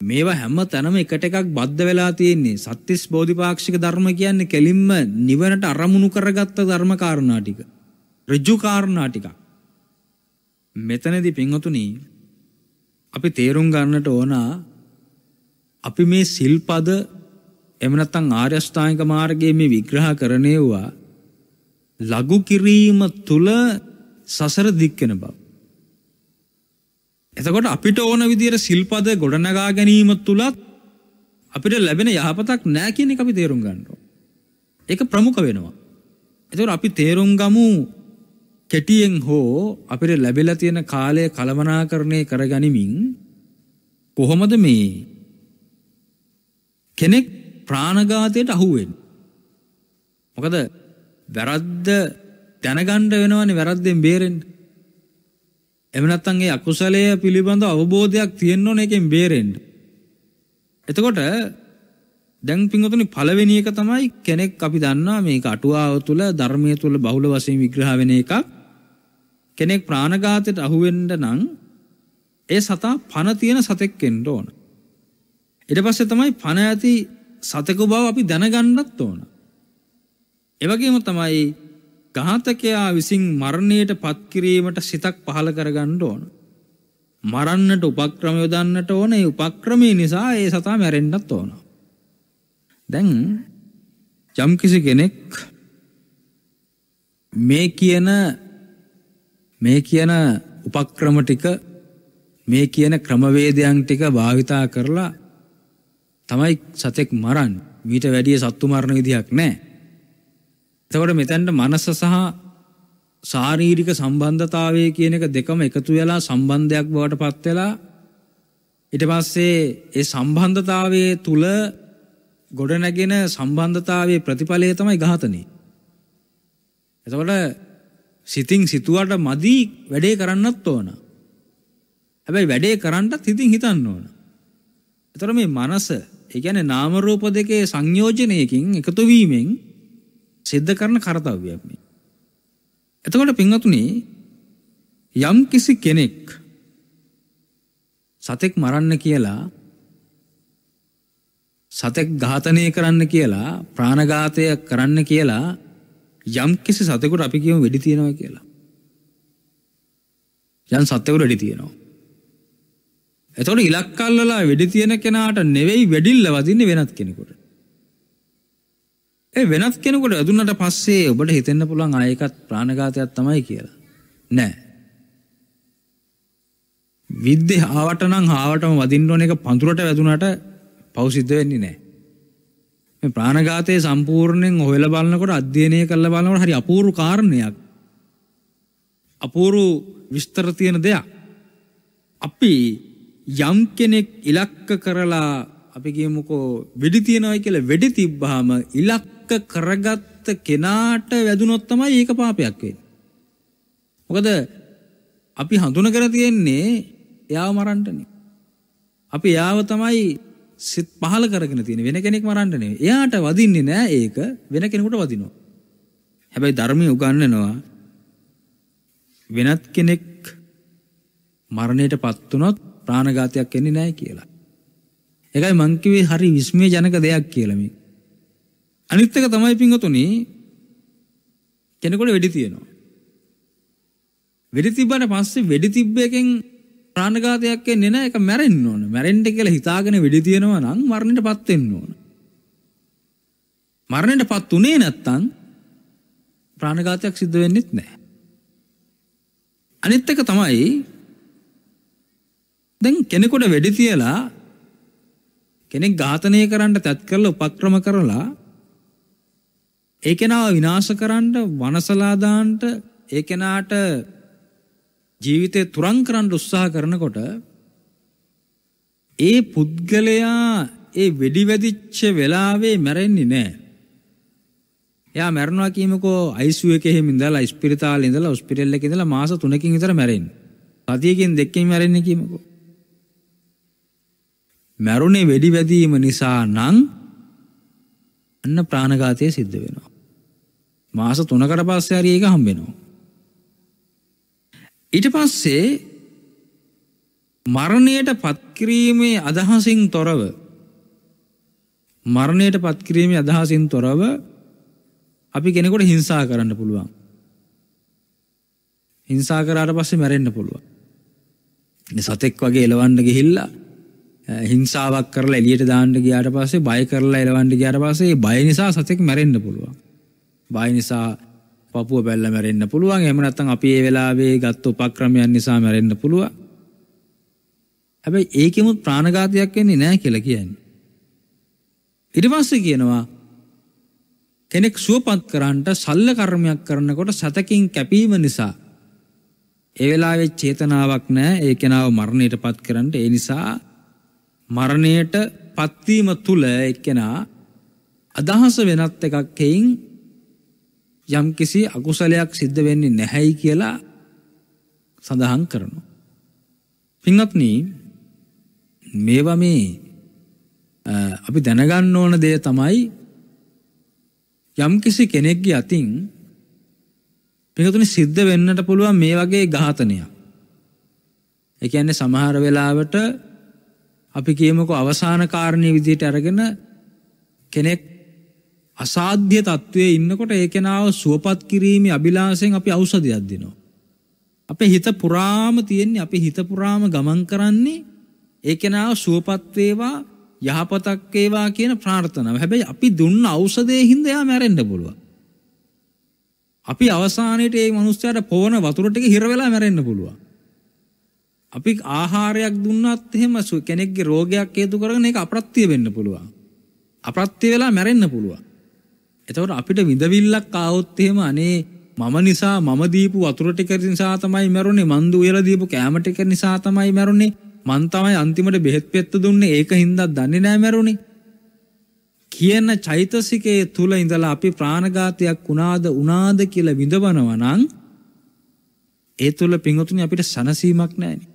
මේවා හැම තැනම එකට එකක් බද්ධ වෙලා තියෙන්නේ. සත්තිස් බෝධිපාක්ෂික ධර්ම කියන්නේ කෙලින්ම නිවනට අරමුණු කරගත්ත ධර්ම කාරණා ටික. ඍජු කාරණා ටික. මෙතනදී පින්වතුනි අපි තේරුම් ගන්නට ඕන අපි මේ සිල්පද එහෙම නැත්නම් ආර්ය අෂ්ටාංගික මාර්ගයේ මේ විග්‍රහ කරණේවා ලඝු කිරීම තුළ සසර දික්කෙන බව. එතකොට අපිට ඕන විදිර සිල්පද ගොඩනගා ගැනීම තුළත් අපිට ලැබෙන යහපතක් නෑ කියන එක අපි තේරුම් ගන්නඩෝ. ඒක ප්‍රමුඛ වෙනවා. එතුට අපි තේරුම් ගමු කෙටියෙන් හෝ අපිට ලැබෙලා තියෙන කාලය කළමනාකරණය කර ගනිමින් කොහොමද මේ කෙනෙක් ප්‍රාණගාතයට අහුවෙන්. මොකද වැරද්ද දැනගණ්ඩ වෙනවනි වැරද්දෙන් බේරෙන්. එමනත්තන්ගේ අකුසලය පිළිබඳ අවබෝධයක් තියෙන්නෝ එකෙන් බේරෙන්ඩ. එතකොට දැන් පිංහතුනි පලවෙනි එක තමයි කෙනෙක් අපි දන්නා මේ අටුවාව තුළ ධර්මය තුළ බහුල වසයෙන් විග්‍රහාවෙන එකක් කෙනෙක් ප්‍රාණඝාතයට අහුවෙන්ඩ නං ඒ සතා පණ තියෙන සතෙක් එෙන්ඩ ඕන. ඉට පස්සේ තමයි පණ ඇති සතක බව අපි දැනගණ්ඩත් ඕන. එවගේම තමයි ඝාතකයා විසින් මරණයට පත්කිරීමට සිතක් පහළ කරගන්න ඕන. මරන්නට උපක්‍රම යොදන්නට ඕන ඒ උපක්‍රමය නිසා ඒ සතා මැරෙන්න්නත් ඕන. දැන් යම්කිසි කෙනෙක් මේ කියන මේ කියන උපක්‍රම ටික මේ කියන ක්‍රමවේදයන් ටික භාවිතා කරලා තමයි සතෙක් මරන් මීට වැඩිය සත්තු මරණ විදිහක් නෑ එතකොට මෙතැන්ට මනස සහ ශාරීරික සම්බන්ධතාවය කියන එක දෙකම එකතු වෙලා සම්බන්ධයක් බවට පත් වෙලා ඊට පස්සේ ඒ සම්බන්ධතාවයේ තුල ගොඩනැගෙන සම්බන්ධතාවයේ ප්‍රතිඵලය තමයි ඝාතනය. එතකොට සිතින් සිතුවට මදි වැඩේ කරන්නත් ඕන. හැබැයි වැඩේ කරන්නත් හිතින් හිතන්න ඕන. එතකොට මේ මනස, ඒ කියන්නේ නාම රූප දෙකේ සංයෝජනයකින් එකතු වීමෙන් සිද්ධ කරන කරතව්‍යයක් මේ. එතකොට පින්වතුනේ යම් කිසි කෙනෙක් සතෙක් මරන්න කියලා සතෙක් ඝාතනය කරන්න කියලා ප්‍රාණඝාතය කරන්න කියලා යම් කිසි සතෙකුට අපි කියමු වෙඩි තියෙනවා කියලා. යම් සතෙකුට වෙඩි තියෙනවා. එතකොට ඉලක්කල්ලලා වෙඩි තියෙන කෙනාට නෙවෙයි වෙඩිල්ල වදින්නේ වෙනත් කෙනෙකුට. ඒ වෙනත් කෙනකොට ඇදුනට පස්සේ ඔබට හිතෙන්න්න පුළන් අයකත් ප්‍රාණඝාතයක් තමයි කියලා. නෑ. විද්‍ය හාවටනම් හාවටම වදින්නෝන එක පඳුරට වැදුනට පෞසිද්ධ වෙන්නේ නෑ. මේ ප්‍රාණඝාතය සම්පූර්ණයෙන් හොයල බලනකොට අධ්‍යයනය කළ බලනකොට හරි අපූරු කාරණයක්. අපූරු විස්තර තියෙන දෙයක්. අපි යම් කෙනෙක් ඉලක්ක කරලා අපි කියමුකෝ වෙඩි තියෙනවයි කියලා වෙඩි තිබ්බාම ඉලක්ක කරගත්ත කරගත්ත කෙනාට වැදුනොත් තමයි ඒක පාපයක් වෙන්නේ. මොකද අපි හඳුනගෙන තියෙන්නේ එයාව මරන්නනේ. අපි එයාව තමයි සිත් පහල කරගෙන තියෙන වෙන කෙනෙක් මරන්න නෙවෙයි. එයාට වදින්නේ නෑ ඒක වෙන කෙනෙකුට වදිනවා. හැබැයි ධර්මයේ උගන්වනවා වෙනත් කෙනෙක් මරණයටපත් වුණොත් ප්‍රාණඝාතයක් වෙන්නේ නෑ කියලා. ඒකයි මං කිව්වේ හරි විස්මයජනක දෙයක් කියලා මේ. අනිත් එක තමයි පින්වතුනි කෙනෙකුට වෙඩි තියෙනවා. වෙඩි තිබ්බට පස්සේ වෙඩි තිබ්බ එකෙන් ප්‍රාණඝාතයක් වෙන්නේ නැහැ. ඒක මැරෙන්න ඕන. මැරෙන්න කියලා හිතාගෙන වෙඩි තියෙනවා නම් මරණයටපත් වෙන්න ඕන. මරණයටපත් උනේ නැත්තම් ප්‍රාණඝාතයක් සිද්ධ වෙන්නෙත් නැහැ. අනිත් එක තමයි දැන් කෙනෙකුට වෙඩි තියලා කෙනෙක් ඝාතනය කරන්න තත් කරලා උපක්‍රම කරලා ඒ කෙනාව විනාශ කරන්න වනසලා දාන්න ඒ කෙනාට ජීවිතේ තුරන් කරන්න උත්සාහ කරනකොට ඒ පුද්ගලයා ඒ වෙඩි වැදිච්ච වෙලාවේ මැරෙන්නේ නැහැ. එයා මැරෙනවා කියමුකෝ ICU එකේ හිම ඉඳලා ස්පිරිතාලේ ඉඳලා හොස්පිටල් එකේ ඉඳලා මාස 3කින් විතර මැරෙන්නේ. සතියකින් දෙකකින් මැරෙන්නේ කියමුකෝ. මැරුණේ වෙඩි වැදීම නිසා නම් අන්න ප්‍රාණඝාතය සිද්ධ වෙනවා. මාස තුනකට පස්සේ හරි ඒක හම්බෙනවා. ඊට පස්සේ මරණයට පත්කිරීමේ අදහසින් තොරව මරණයට පත්කිරීමේ අදහසින් තොරව අපි කෙනෙකොට හිංසා කරන්න පුළුවන්. හිංසා කරාට පස්සේ මැරෙන්න්න පුළුවන්. සතෙක් වගේ එලවන්න ගිහිල්ලා හිංසාවක් කරලා එලියට දාන්න ගියාට පස්සේ බය කරලා එලවන්න ගියාට පස්සේ බය නිසා සතෙක් මැරෙන්න පුළුවන්. බයි නිසා පපුුව පැල්ල මැරෙන්න්න පුළුවන් එමනත්තන් අපි ඒ වෙලාවේ ගත්ත උපක්‍රමයන් නිසා මැරෙන්න්න පුළුව හැබැයි ඒකෙමුත් ප්‍රාණඝාතයක් වෙන්නේ නෑ කියල කියන්න. ඉරිපස්ස කියනවා කෙනෙක් සුවපත් කරන්ට සල්ල කර්මයක් කරනකොට සතකින් කැපීම නිසා ඒ වෙලාවේ චේතනාවක් නෑ ඒ කෙනාව මරණයට පත් කරන්නට ඒ නිසා මරණයට පත්වීම තුළ එක්කෙනා අදහස වෙනත් එකක් එයින් යම්කිසි අකුසලයක් සිද්ධ වෙන්නේ නැහැයි කියලා සඳහන් කරනවා. පින්වත්නි මේවා මේ අපි දැනගන්න ඕන දේ තමයි යම්කිසි කෙනෙක්ගේ අතින් පිඟතුනි සිද්ධ වෙන්නට පුළුවන් මේ වගේ ඝාතනයක්. ඒ කියන්නේ සමහර වෙලාවට අපි කියමුකෝ අවසාන කාරණේ විදිහට අරගෙන කෙනෙක් අසාධ්‍ය තත්ත්වයේ ඉන්නකොට ඒ කෙනාව සුවපත් කිරීමේ අභිලාෂයෙන් අපි ඖෂධයක් දෙනවා. අපේ හිත පුරාම තියෙන්නේ අපි හිත පුරාම ගමන් කරන්නේ ඒ කෙනාව සුවපත් වේවා යහපතක් වේවා කියන ප්‍රාර්ථනාව. හැබැයි අපි දුන්න ඖෂධයේ හින්දා එයා මැරෙන්න පුළුවන්. අපි අවසානයේට මේ මිනිස්යාට පොවන වතුර ටික හිර වෙලා මැරෙන්න පුළුවන්. අපි ආහාරයක් දුන්නත් එහෙම කෙනෙක්ගේ රෝගයක් හේතු කරගෙන ඒක අප්‍රත්‍ය වෙන්න පුළුවන්. අප්‍රත්‍ය වෙලා මැරෙන්න පුළුවන්. එතවට අපිට විඳවිල්ලක් අවුත්තහෙම අනේ මම නිසා මම දීපු වතුරටික නිසා තමයි මැරුණේ මන්ද උයල දීපු කෑමටික නිසා තමයි මැරුණේ මන් තමයි අන්තිමට බෙහෙත් පෙත්ත දුන්නේ ඒක හින්දා දන්නේ නෑ මැරුණේ කියන චෛතසිකයේ තුල ඉඳලා අපි ප්‍රාණඝාතයක් වුණාද උනාද කියලා විඳවනවා නම් ඒ තුල පිංගුතුනි අපිට සනසීමක් නෑනේ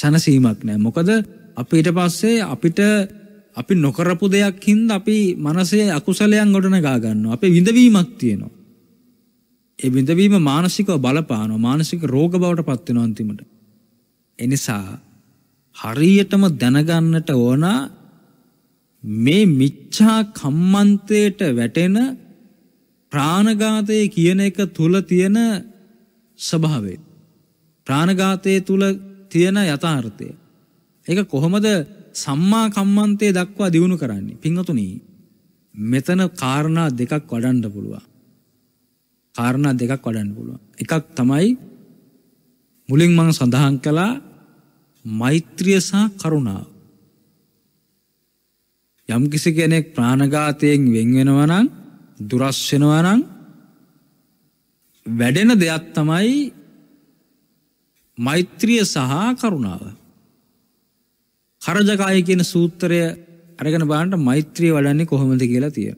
සනසීමක් නෑ මොකද අප ඊට පස්සේ අපිට අපි නොකරපු දෙයක් හින්ද අපි මනසේ අකුසලයන් ගොඩනගා ගන්නවා. අපේ විඳවීමක් තියෙනවා. ඒ විඳවීම මානසිකව බලපානවා. මානසික රෝග බවට පත් වෙනවා අන්තිමට. එනිසා හරියටම දැනගන්නට ඕන මේ මිච්ඡා කම්මන්තයට වැටෙන ප්‍රාණඝාතය කියන එක තුල තියෙන ස්වභාවය. ප්‍රාණඝාතයේ තුල තියෙන යථාර්ථය. ඒක කොහොමද සම්මා කම්මන්තේ දක්වා දියුණු කරන්නේ. පිංහතුනී මෙතන කාරණා දෙකක් වඩන්ඩ පුළුවන්. කාරණා දෙකක් වඩන්න පුළුවන්. එකක් තමයි මුලින් මං සඳහන් කළා මෛත්‍රිය සහ කරුණාව. යම් කිසි කෙනෙක් ප්‍රාණඝාතයෙන් වෙන් වෙනවා නම් දුරස් වෙනවා නම් වැඩෙන දෙයක් තමයි මෛත්‍රිය සහ කරුණාව. කරජකාය කියන සූත්‍රය අරගෙන බාන්ට මෛත්‍රී වඩන්නේ කොහොමද කියලා තිය.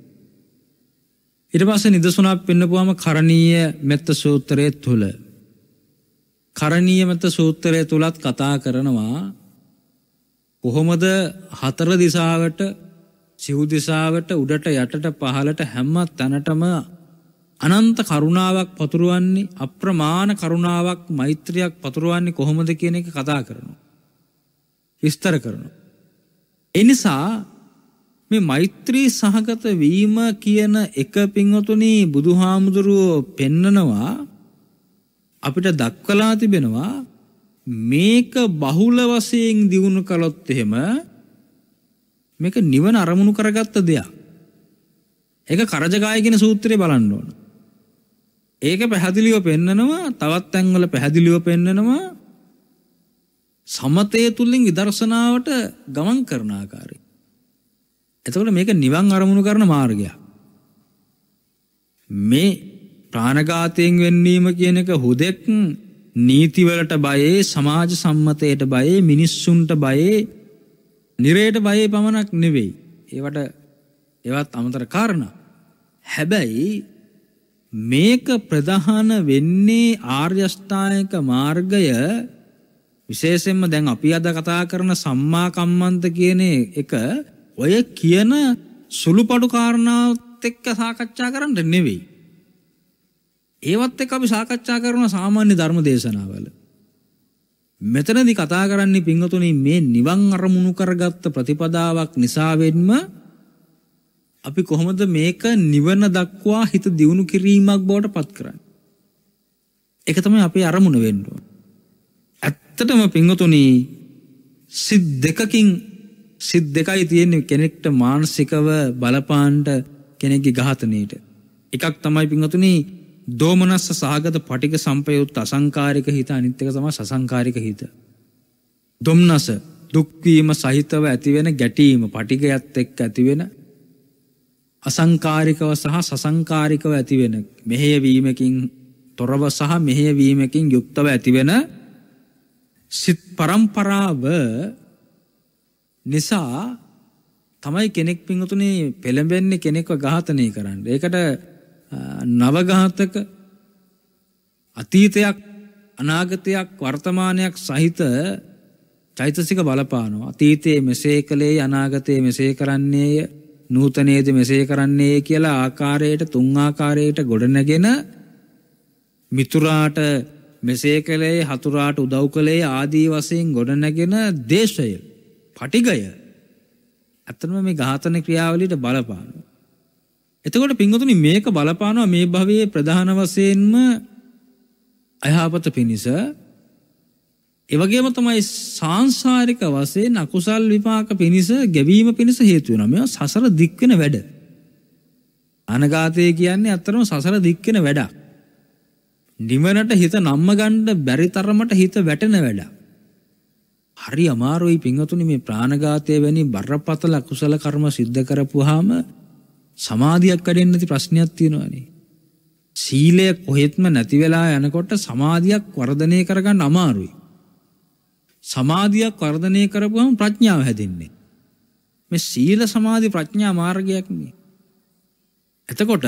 ඉට පස නිදසුනක් පෙන්න්නපුුවම කරණීය මෙත්ත සූත්‍රය තුළ. කරණීය මෙත්ත සූත්‍රය තුළත් කතා කරනවා කොහොමද හතර දිසාවට සිව්දිසාවට උඩට යටට පහලට හැම්මත් තැනටම අනන්ත කරුණාවක් පතුරුවන්නේ අප්‍රමාණ කරුණාවක් මෛත්‍රයක් පතුරුවන්නේ කොහොමද කියන එක කතා කරනවා. විස්තර කරනවා. එනිසා මේ මෛත්‍රී සහගත වීම කියන එක පින්වතුනි බුදුහාමුදුරුවෝ පෙන්නනවා අපිට දක්වලා තිබෙනවා මේක බහුල වශයෙන් දිනු කළොත් එහෙම මේක නිවන අරමුණු කරගත්ත දෙයක්. ඒක කරජකාය කියන සූත්‍රේ බලන්න ඕන. ඒක පැහැදිලිව පෙන්නනවා තවත් තැන්වල පැහැදිලිව පෙන්නනවා සමතය තුළින් විදර්ශනාවට ගමන් කරන ආකාරය. එතකොට මේක නිවන් අරමුණු කරන මාර්ගයක්. මේ ප්‍රාණඝාතයෙන් වෙන්නීම කියන එක හුදෙක් නීතිවලට බයේ සමාජ සම්මතයට බයේ මිනිස්සුන්ට බයේ නිරයට බයේ පමණක් නෙවෙයි. ඒවට ඒවත් අමතර කාරණා. හැබැයි මේක ප්‍රධාන වෙන්නේ ආර්යෂ්ඨායක මාර්ගය විශේෂයෙන්ම දැන් අපි අද කතා කරන සම්මා කම්මන්ත කියන එක ඔය කියන සුළුපඩු කාරණාවත් එක්ක සාකච්ඡා කරන්න නෙවෙයි. ඒවත් එක්ක අපි සාකච්ඡා කරන සාමාන්‍ය ධර්ම දේශනාවල මෙතනදි කතා කරන්නේ පිංගතුනි මේ නිවන් අරමුණු කරගත්ත ප්‍රතිපදාවක් නිසාවෙන්ම අපි කොහොමද මේක නිවන දක්වා හිත දියුණු කිරීමක් බවට පත් කරන්නේ. ඒක තමයි අපේ අරමුණ වෙන්න ඕන. ඇත්තටම පිංහතුනී සිද් දෙකකින් සිද් දෙකයි තියෙන්නේ කෙනෙක්ට මානසිකව බලපාන්ට කෙනෙක්ගේ ගාතනයට. එකක් තමයි පිංහතුනී දෝමනස්ස සහගත පටික සම්පයුත් අසංකාරික හිත අනිත්‍යක තම සසංකාරික හිත. දොම්නස දුක්වීම සහිතව ඇතිවෙන ගැටීම පටිකයත් එක්ක ඇතිවෙන අසංකාරිකව සහ සසංකාරිකව ඇතිවෙන මෙහෙයවීමකින් තොරව සහ මෙහෙයවීමකින් යුක්තව ඇතිවෙන සිත් පරම්පරාව නිසා තමයි කෙනෙක් පිංහතුනේ පෙළඹෙන්නේ කෙනෙක්ව ඝාතනය කරන්න. ඒකට නවඝාතක අතීතයක් අනාගතයක් වර්තමානයක් සහිත චෛතසික බලපානවා. අතීතයේ මෙසේ කළේ අනාගතයේ මෙසේ කරන්නේය නූතනයේද මෙසේ කරන්නේ කියලා ආකාරයට තුන් ආකාරයට ගොඩනගෙන මිතුරාට මෙසේ කළේ හතුරාට උදව් කළේ ආදී වශයෙන් ගොඩනැගෙන දේශය පටිගය ඇත්තම මේ ඝාතන ක්‍රියාවලියට බලපානවා. එතකොට පින්වතුනි මේක බලපානවා මේ භවයේ ප්‍රධාන වශයෙන්ම අයහපත පිණිස ඒ වගේම තමයි සාංශාරික වශයෙන් අකුසල් විපාක පිණිස ගැවීම පිණිස හේතු වෙනවා. මේවා සසර දික් වෙන වැඩ. අනගාතය කියන්නේ අත්‍තරම සසර දික් වෙන වැඩක්. නිවනට හිත නම්ම ගණ්ඩ බැරි තරමට හිත වැටෙන වැඩ. හරි අමාරුවයි පිංහතුනි මේ ප්‍රාණඝාතය වැනි බරපතල කුසල කර්ම සිද්ධ කරපුහාම සමාධියක් වැඩෙන්නේ නැති ප්‍රශ්නයක් තියෙනවානේ. සීලය කොහෙත්ම නැති වෙලා යනකොට සමාධියක් වර්ධනය කරගන්න අමාරුයි. සමාධියක් වර්ධනය කරපුවම ප්‍රඥාව හැදෙන්නේ. මේ සීල සමාධි ප්‍රඥා මාර්ගයක් මේ. එතකොට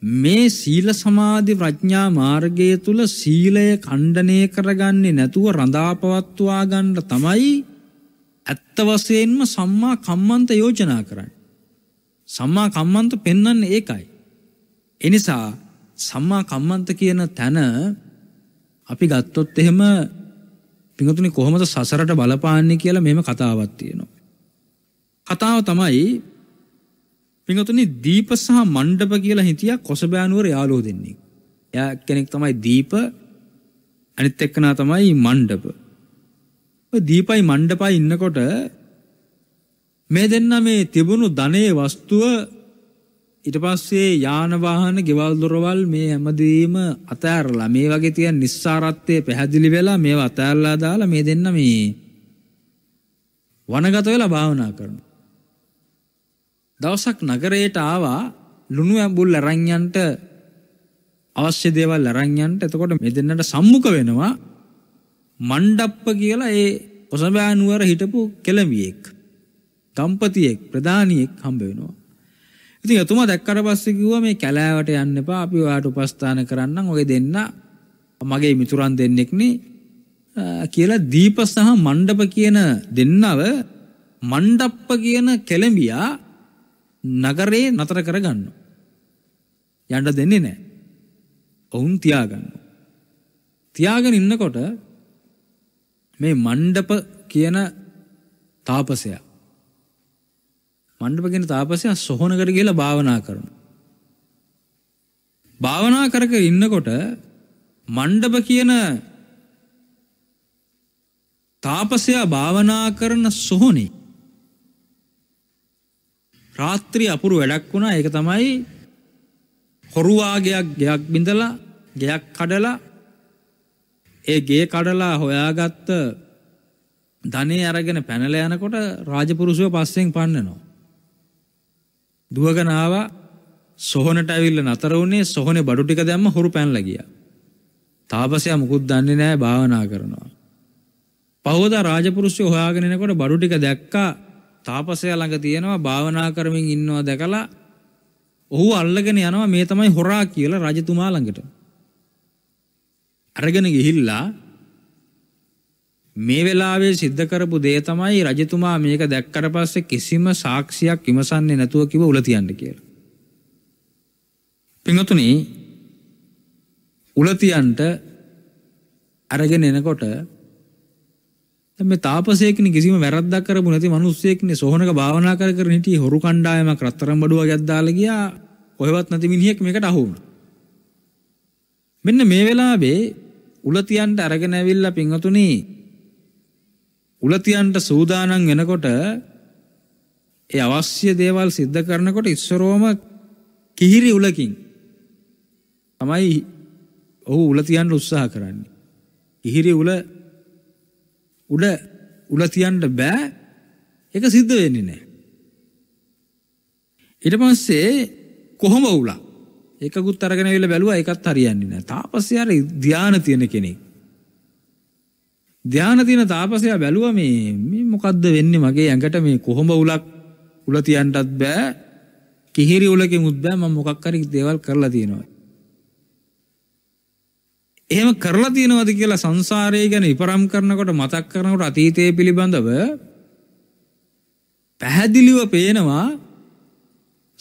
මේ සීල සමාධි ප්‍රඥා මාර්ගය තුල සීලය ඛණ්ඩණය කරගන්නේ නැතුව රඳාපවත්වා ගන්න තමයි ඇත්ත වශයෙන්ම සම්මා කම්මන්ත යෝජනා කරන්නේ. සම්මා කම්මන්ත පෙන්වන්නේ ඒකයි. එනිසා සම්මා කම්මන්ත කියන තැන අපි ගත්තොත් එහෙම පිඟුතුනි කොහොමද සසරට බලපාන්නේ කියලා මෙහෙම කතාවක් තියෙනවා. කතාව තමයි පිඟතුනි දීප සහ මණ්ඩප කියලා හිටියා කොසබෑනුවර යාළුවෝ දෙන්නේ. එයා කෙනෙක් තමයි දීප අනිත් එක්කනා තමයි මණ්ඩප. ඔය දීපයි මණ්ඩපයි ඉන්නකොට මේ දෙන්න මේ තිබුණු ධනයේ වස්තුව ඊට පස්සේ යාන වාහන, ගෙවල් දොරවල් මේ හැමදේම අතෑරලා මේ වගේ තියෙන නිස්සාරත්වයේ පැහැදිලි වෙලා මේව අතෑරලා දාලා මේ දෙන්න මේ වනගත වෙලා භාවනා කරනවා. දවසක් නගරයට ආවා ලුණු ඇඹුල් අරන්යන්ට අවශ්‍ය දේවල් අරන්යන්ට එතකොට මෙදෙන්නට සම්මුඛ වෙනවා මණ්ඩප්ප කියලා ඒ කොසඹෑ නුවර හිටපු කෙළමියෙක් දම්පතියෙක් ප්‍රධානියෙක් හම්බ වෙනවා. ඉතින් එතුමා දැක්කට පස්සේ කිව්වා මේ කැලෑවට යන්න එපා අපි ඔයාට උපස්ථාන කරන්නම් ඔය දෙන්න මගේ මිතුරන් දෙන්නෙක් නේ කියලා දීප සහ මණ්ඩප කියන දෙන්නව මණ්ඩප්ප කියන කෙළඹියා නගරේ නතර කරගන්න. යන්න දෙන්නේ නෑ. ඔවුන් තියාගන්න. තියාගෙන ඉන්නකොට මේ මණ්ඩප කියන තාපසයා. මණ්ඩප කියන තාපසයා සොහොනකට කියලා භාවනා කරන. භාවනා කර කර ඉන්නකොට මණ්ඩප කියන තාපසයා භාවනා කරන සොහොනේ රාත්‍රී අපුරු වැඩක් වුණා ඒක තමයි හොරුවාගයක් ගෙයක් බිඳලා ගෙයක් කඩලා ඒ ගේ කඩලා හොයාගත්ත ධනේ අරගෙන පැනල යනකොට රාජපුරුෂව පස්සෙන් පන්නනවා. දුවගෙන ආවා සොහනට ඇවිල්ලා නතර වුණේ සොහනේ බඩු ටික දැම්ම හොරු පැනලා ගියා. තාපසයා මුකුත් දන්නේ නැහැ භාවනා කරනවා. පහවදා රාජපුරුෂය හොයාගෙන එනකොට බඩු ටික දැක්කා තාපසයා ළඟ තියෙනවා භාවනා කරමින් ඉන්නවා දැකලා ඔහු අල්ලගෙන යනවා මේ තමයි හොරා කියලා රජතුමා ළඟට. අරගෙන ගිහිල්ලා මේ වෙලාවේ සිද්ධ කරපු දේ තමයි රජතුමා මේක දැක්කට පස්සේ කිසිම සාක්ෂියක් විමසන්නේ නැතුව කිව්ව උල තියන්න කියලා. පින්වතුනි උල තියන්න අරගෙන එනකොට මේ තාපසයෙක්නේ කිසිම වැරද්දක් කරපු නැති මිනිස්සෙක්නේ සෝහනක භාවනා කර කර හිටියේ හොරු කණ්ඩායමක් රත්තරන් බඩුව ගියක් දාලා ගියා කොහෙවත් නැති මිනිහෙක් මේකට අහු වුණා. මෙන්න මේ වෙලාවේ උලතියන්ට අරගෙන ඇවිල්ලා පින්වතුනි උලතියන්ට සූදානම් වෙනකොට ඒ අවශ්‍ය දේවල් සිද්ධ කරනකොට ඉස්සරෝම කිහිරි උලකින් තමයි ඔහු උලතියන්ට උත්සාහ කරන්නේ. කිහිරි උල උඩ උල තියන්න බෑ එක සිද්ධ වෙන්නේ නෑ. ඊට පස්සේ කොහොම උලක් එකකුත් අරගෙන ඇවිල්ලා බැලුවා ඒකත් හරියන්නේ නෑ. තාපසයා ධානය තියෙන කෙනෙක්. ධානය තියෙන තාපසයා බැලුවා මේ මේ මොකද්ද වෙන්නේ මගේ ඇඟට මේ කොහොම උලක් උල තියන්නත් බෑ. කිහිරි උලකින් උත් බෑ මම මොකක් හරි දේවල් කරලා තියෙනවා. එහෙම කරලා තියෙනවද කියලා සංසාරය ගැන ඉපරම් කරනකොට මතක් කරනකොට අතීතය පිළිබඳව පැහැදිලිව පේනවා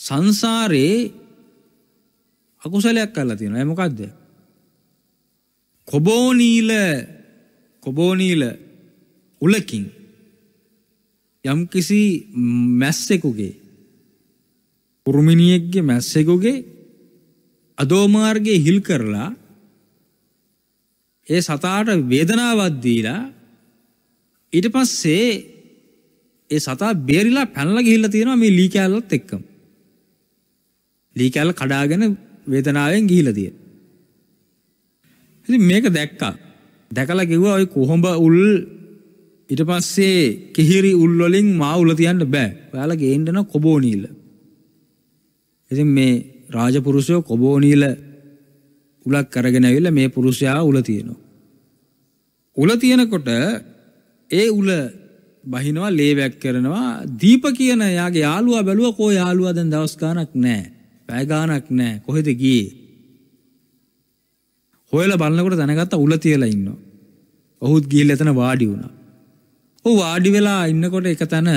සංසාරයේ අකුසලයක් කරලා තියෙනවා. ඒ මොකද්ද? කොබෝනීල කොබෝනීල උලකින් යම්කිසි මැස්සෙකුගේ කුරුමිනියෙක්ගේ මැස්සෙකුගේ අදෝමාර්ගයේ හිල් කරලා ඒ සතාට වේදනාවක් දීලා ඊට පස්සේ ඒ සතා බේරිලා පැනලා ගිහිල්ලා තියෙනවා මේ ලී කෑල්ලත් එක්කම. ලී කෑල්ල කඩාගෙන වේදනාවෙන් ගිහිල්ලා තියෙනවා. ඉතින් මේක දැක්කා. දැකලා කිව්වා ওই කොහොඹ උල් ඊට පස්සේ කිහිරි උල් වලින් මා උල තියන්න බෑ. ඔයාලා ගේන්න කොබෝ නීල. ඉතින් මේ රාජපුරුෂයෝ කොබෝ නීල උලක් කරගෙන ඇවිල්ලා මේ පුරුෂයා උල තියෙනවා. උල තියෙනකොට ඒ උල බහිනවා ලේවැක් කරනවා දීප කියන යාගේ යාළුවා බැලුවා කෝ යාළුවා දැන් දවස් ගාණක් නැහැ. පැය ගාණක් නැහැ. කොහෙද ගියේ? හොයලා බලනකොට දැනගත්තා උල තියලා ඉන්නවා. ඔහුත් ගිහිල්ලා එතන වාඩි වුණා. ඔහු වාඩි වෙලා ඉන්නකොට එක තැන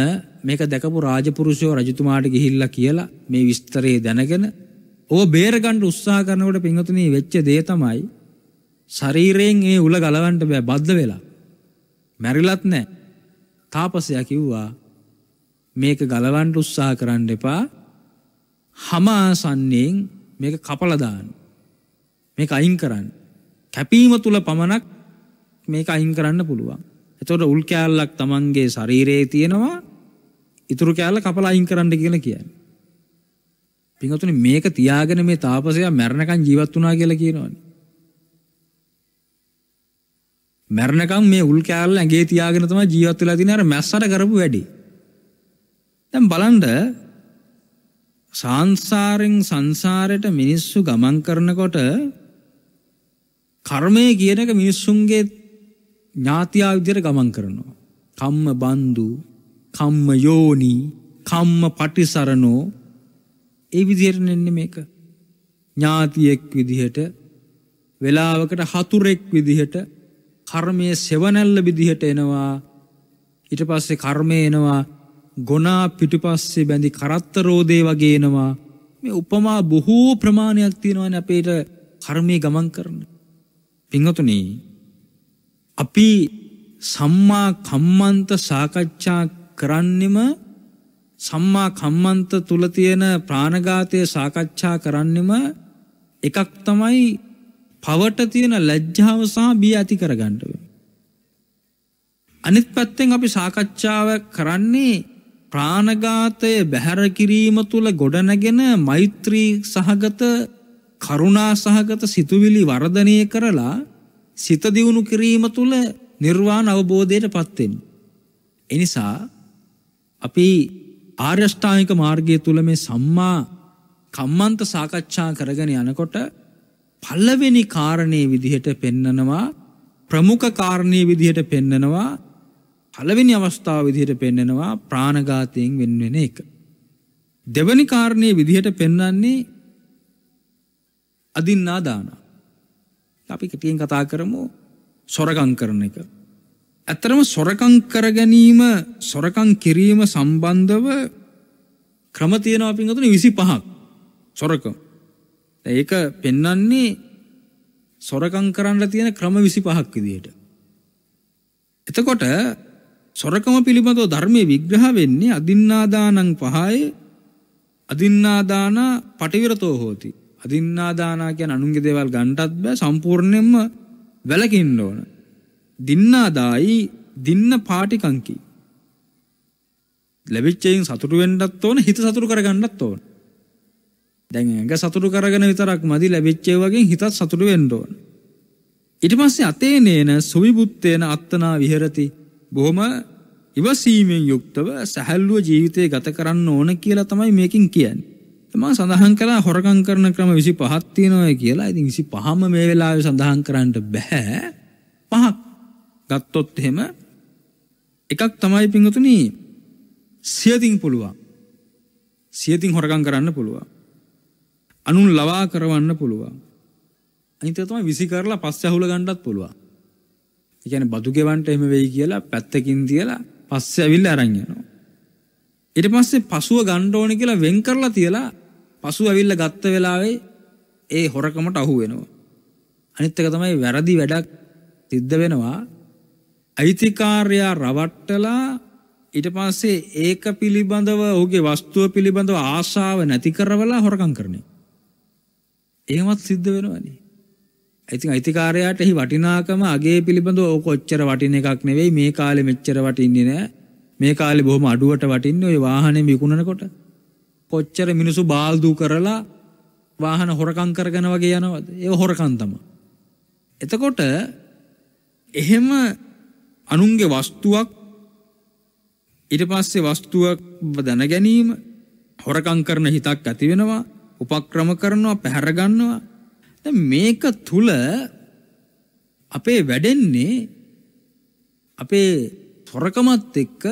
මේක දැකපු රාජපුරුෂයෝ රජතුමාට ගිහිල්ලා කියලා මේ විස්තරේ දැනගෙන ඕ බේරගණ්ඩ උත්සා කරනකොට පිංහතුනී වෙච්ච දේ තමයි ශරීරයෙන් ඒ උල ගලවන්ට බෑ බද්ධ වෙලා මැරිලත් නෑ තාපසය කිව්වා මේක ගලවන්ට උත්සා කරන්න එපා හමාසන්නයෙන් මේක කපලදාන්න මේක අයින් කරන්න කැපීම තුළ පමණක් මේක අයින් කරන්න පුළුවන් එතොට උල්කෑල්ලක් තමන්ගේ ශරීරයේ තියෙනවා ඉතුරු කෑල්ල කපල අයින් කරන්න කියලා කියන්න පිංහතුනි මේක තියාගෙන මේ තාපසයා මැරණකන් ජීවත් වුණා කියලා කියනවනේ. මැරණකන් මේ උල් කෑල්ල ඇඟේ තියාගෙන තමයි ජීවත් වෙලා තියෙන්නේ අර මැස්සට කරපු වැඩේ. දැන් බලන්න සංසාරෙන් සංසාරයට මිනිස්සු ගමන් කරනකොට කර්මය කියන එක මිනිස්සුන්ගේ ඥාතියා විදිහට ගමන් කරනවා. කම්ම බන්දු, කම්ම යෝනි, කම්ම පටිසරණෝ ඒ විදිහට නෙන්නේ මේක. ඥාතියෙක් විදිහට වෙලාවකට හතුරෙක් විදිහට කර්මයේ සෙවණැල්ල විදිහට එනවා. ඊට පස්සේ කර්මය එනවා ගොනා පිටිපස්සේ බැඳි කරත්ත රෝදේ වගේ එනවා. මේ උපමා බොහෝ ප්‍රමාණයක් තියෙනවනේ අපේට කර්මයේ ගමන් කරන. පින්වතුනි අපි සම්මා කම්මන්ත සාකච්ඡා කරන්නෙම සම්මා කම්මන්ත තුල තියෙන ප්‍රාණඝාතය සාකච්ඡා කරන්නෙම එකක් තමයි පවට තියෙන ලැජ්ජාව සහ බිය ඇති කරගන්න වෙනවා. අනිත් පැත්තෙන් අපි සාකච්ඡාව කරන්නේ ප්‍රාණඝාතය බැහැර කිරීම තුල ගොඩනගෙන මෛත්‍රී සහගත කරුණා සහගත සිතුවිලි වර්ධනය කරලා සිත දියුණු කිරීම තුල නිර්වාණ අවබෝධයට පත් වෙනවා. එනිසා අපි ආර්යෂ්ඨායික මාර්ගය තුළ මේ සම්මා කම්මන්ත සාකච්ඡා කරගෙන යනකොට පල්ලවෙනි කාරණය විදිහට පෙන්නනවා ප්‍රමුඛ කාරණය විදිහට පෙන්නනවා පළවෙනි අවස්ථාව විදිහට පෙන්නනවා ප්‍රාණඝාතයෙන් වෙන්වෙන එක. දෙවනි කාරණය විදිහට පෙන්වන්නේ අදින්නාදාන. අපි කටියෙන් කතා කරමු සොරගම් කරන එක. ඇතරම සොරකං කර ගැනීම සොරකං කිරීම සම්බන්ධව ක්‍රම තියෙනවා පින්වතුනි 25ක් සොරකම්. ඒක පෙන්වන්නේ සොරකම් කරන්න තියෙන ක්‍රම 25ක් විදිහට. එතකොට සොරකම පිළිබඳව ධර්මයේ විග්‍රහ වෙන්නේ අදින්නාදානං පහයි අදින්නාදාන පටිවිරතෝ හෝති. අදින්නාදානා කියන්නේ අනුන්ගේ දේවල් ගන්නටත් බෑ සම්පූර්ණයෙන්ම වැළකින්න ඕන. දින්නාදායි දින්න පාටිකංකි. ලැබිච්චයෙන් සතුටු වෙන්නත් ඕන හිත සතුටු කරගන්නත් ඕන. දැන් ඇඟ සතුටු කරගෙන විතරක් මදි ලැබිච්චේ වගේ හිතත් සතුටු වෙන්න ඕන. ඊට පස්සේ අතේ නේන සුවිබුත්තේන අත්තනා විහෙරති බොහොම ඉවසීමෙන් යුක්තව සැහැල්ලුව ජීවිතය ගත කරන්න ඕන කියලා තමයි මේකින් කියන්නේ. තමා සඳහන් කළා හොරකම් කරන ක්‍රම 25ක් තියෙනවා කියලා. ඉතින් 25ම මේ වෙලාවේ සඳහන් කරන්න බෑ. පහක් ගත්තොත් එහෙම එකක් තමයි පිංහතුන සියතින් පුළුවන් සියතින් හොරකං කරන්න පුළුවන් අනුන් ලවා කරවන්න පුළුවන් අනිතතම විසි කරලා පස්ස හුල ගණ්ඩත් පුළුවන් එකන බදුගෙවන්ට එම වෙයි කියලා පැත්තකින් තියලා පස්ස ඇවිල්ල අරංයනවා ඉට පස්සේ පසුව ගණ්ඩෝන කියලා වෙන් කරලා තියලා පසු ඇවිල්ල ගත්ත වෙලාවේ ඒ හොරකමට අහු වෙනවා අනිත්තක තමයි වැරදි වැඩක් සිද්ධ වෙනවා අයිතිකාරයා රවට්ටලා ඊට පස්සේ ඒක පිළිබඳව ඔහුගේ වස්තුව පිළිබඳව ආශාව නැති කරවලා හොරකම් කරනවා. එහෙමත් සිද්ධ වෙනවනේ. ඉතින් අයිතිකාරයාට එහි වටිනාකම අගේ පිළිබඳව ඕක ඔච්චර වටින එකක් නෙවෙයි මේ කාලේ මෙච්චර වටින්නේ නෑ. මේ කාලේ බොහොම අඩුවට වටින්නේ ওই වාහනේ විකුණනකොට. කොච්චර මිනිසු බාල්දු කරලා වාහන හොරකම් කරගෙන වගේ යනවද? ඒ හොරකම් තමයි. එතකොට එහෙම අනුන්ගේ වස්තුවක් ඉට පස්සේ වස්තුවක් දැන ගැනීම හොරකං කරන හිතක් ඇති වෙනවා උපක්‍රම කරනවා පැහැරගන්නවා මේක තුළ අපේ වැඩෙන්නේ අපේ තොරකමත් එක්ක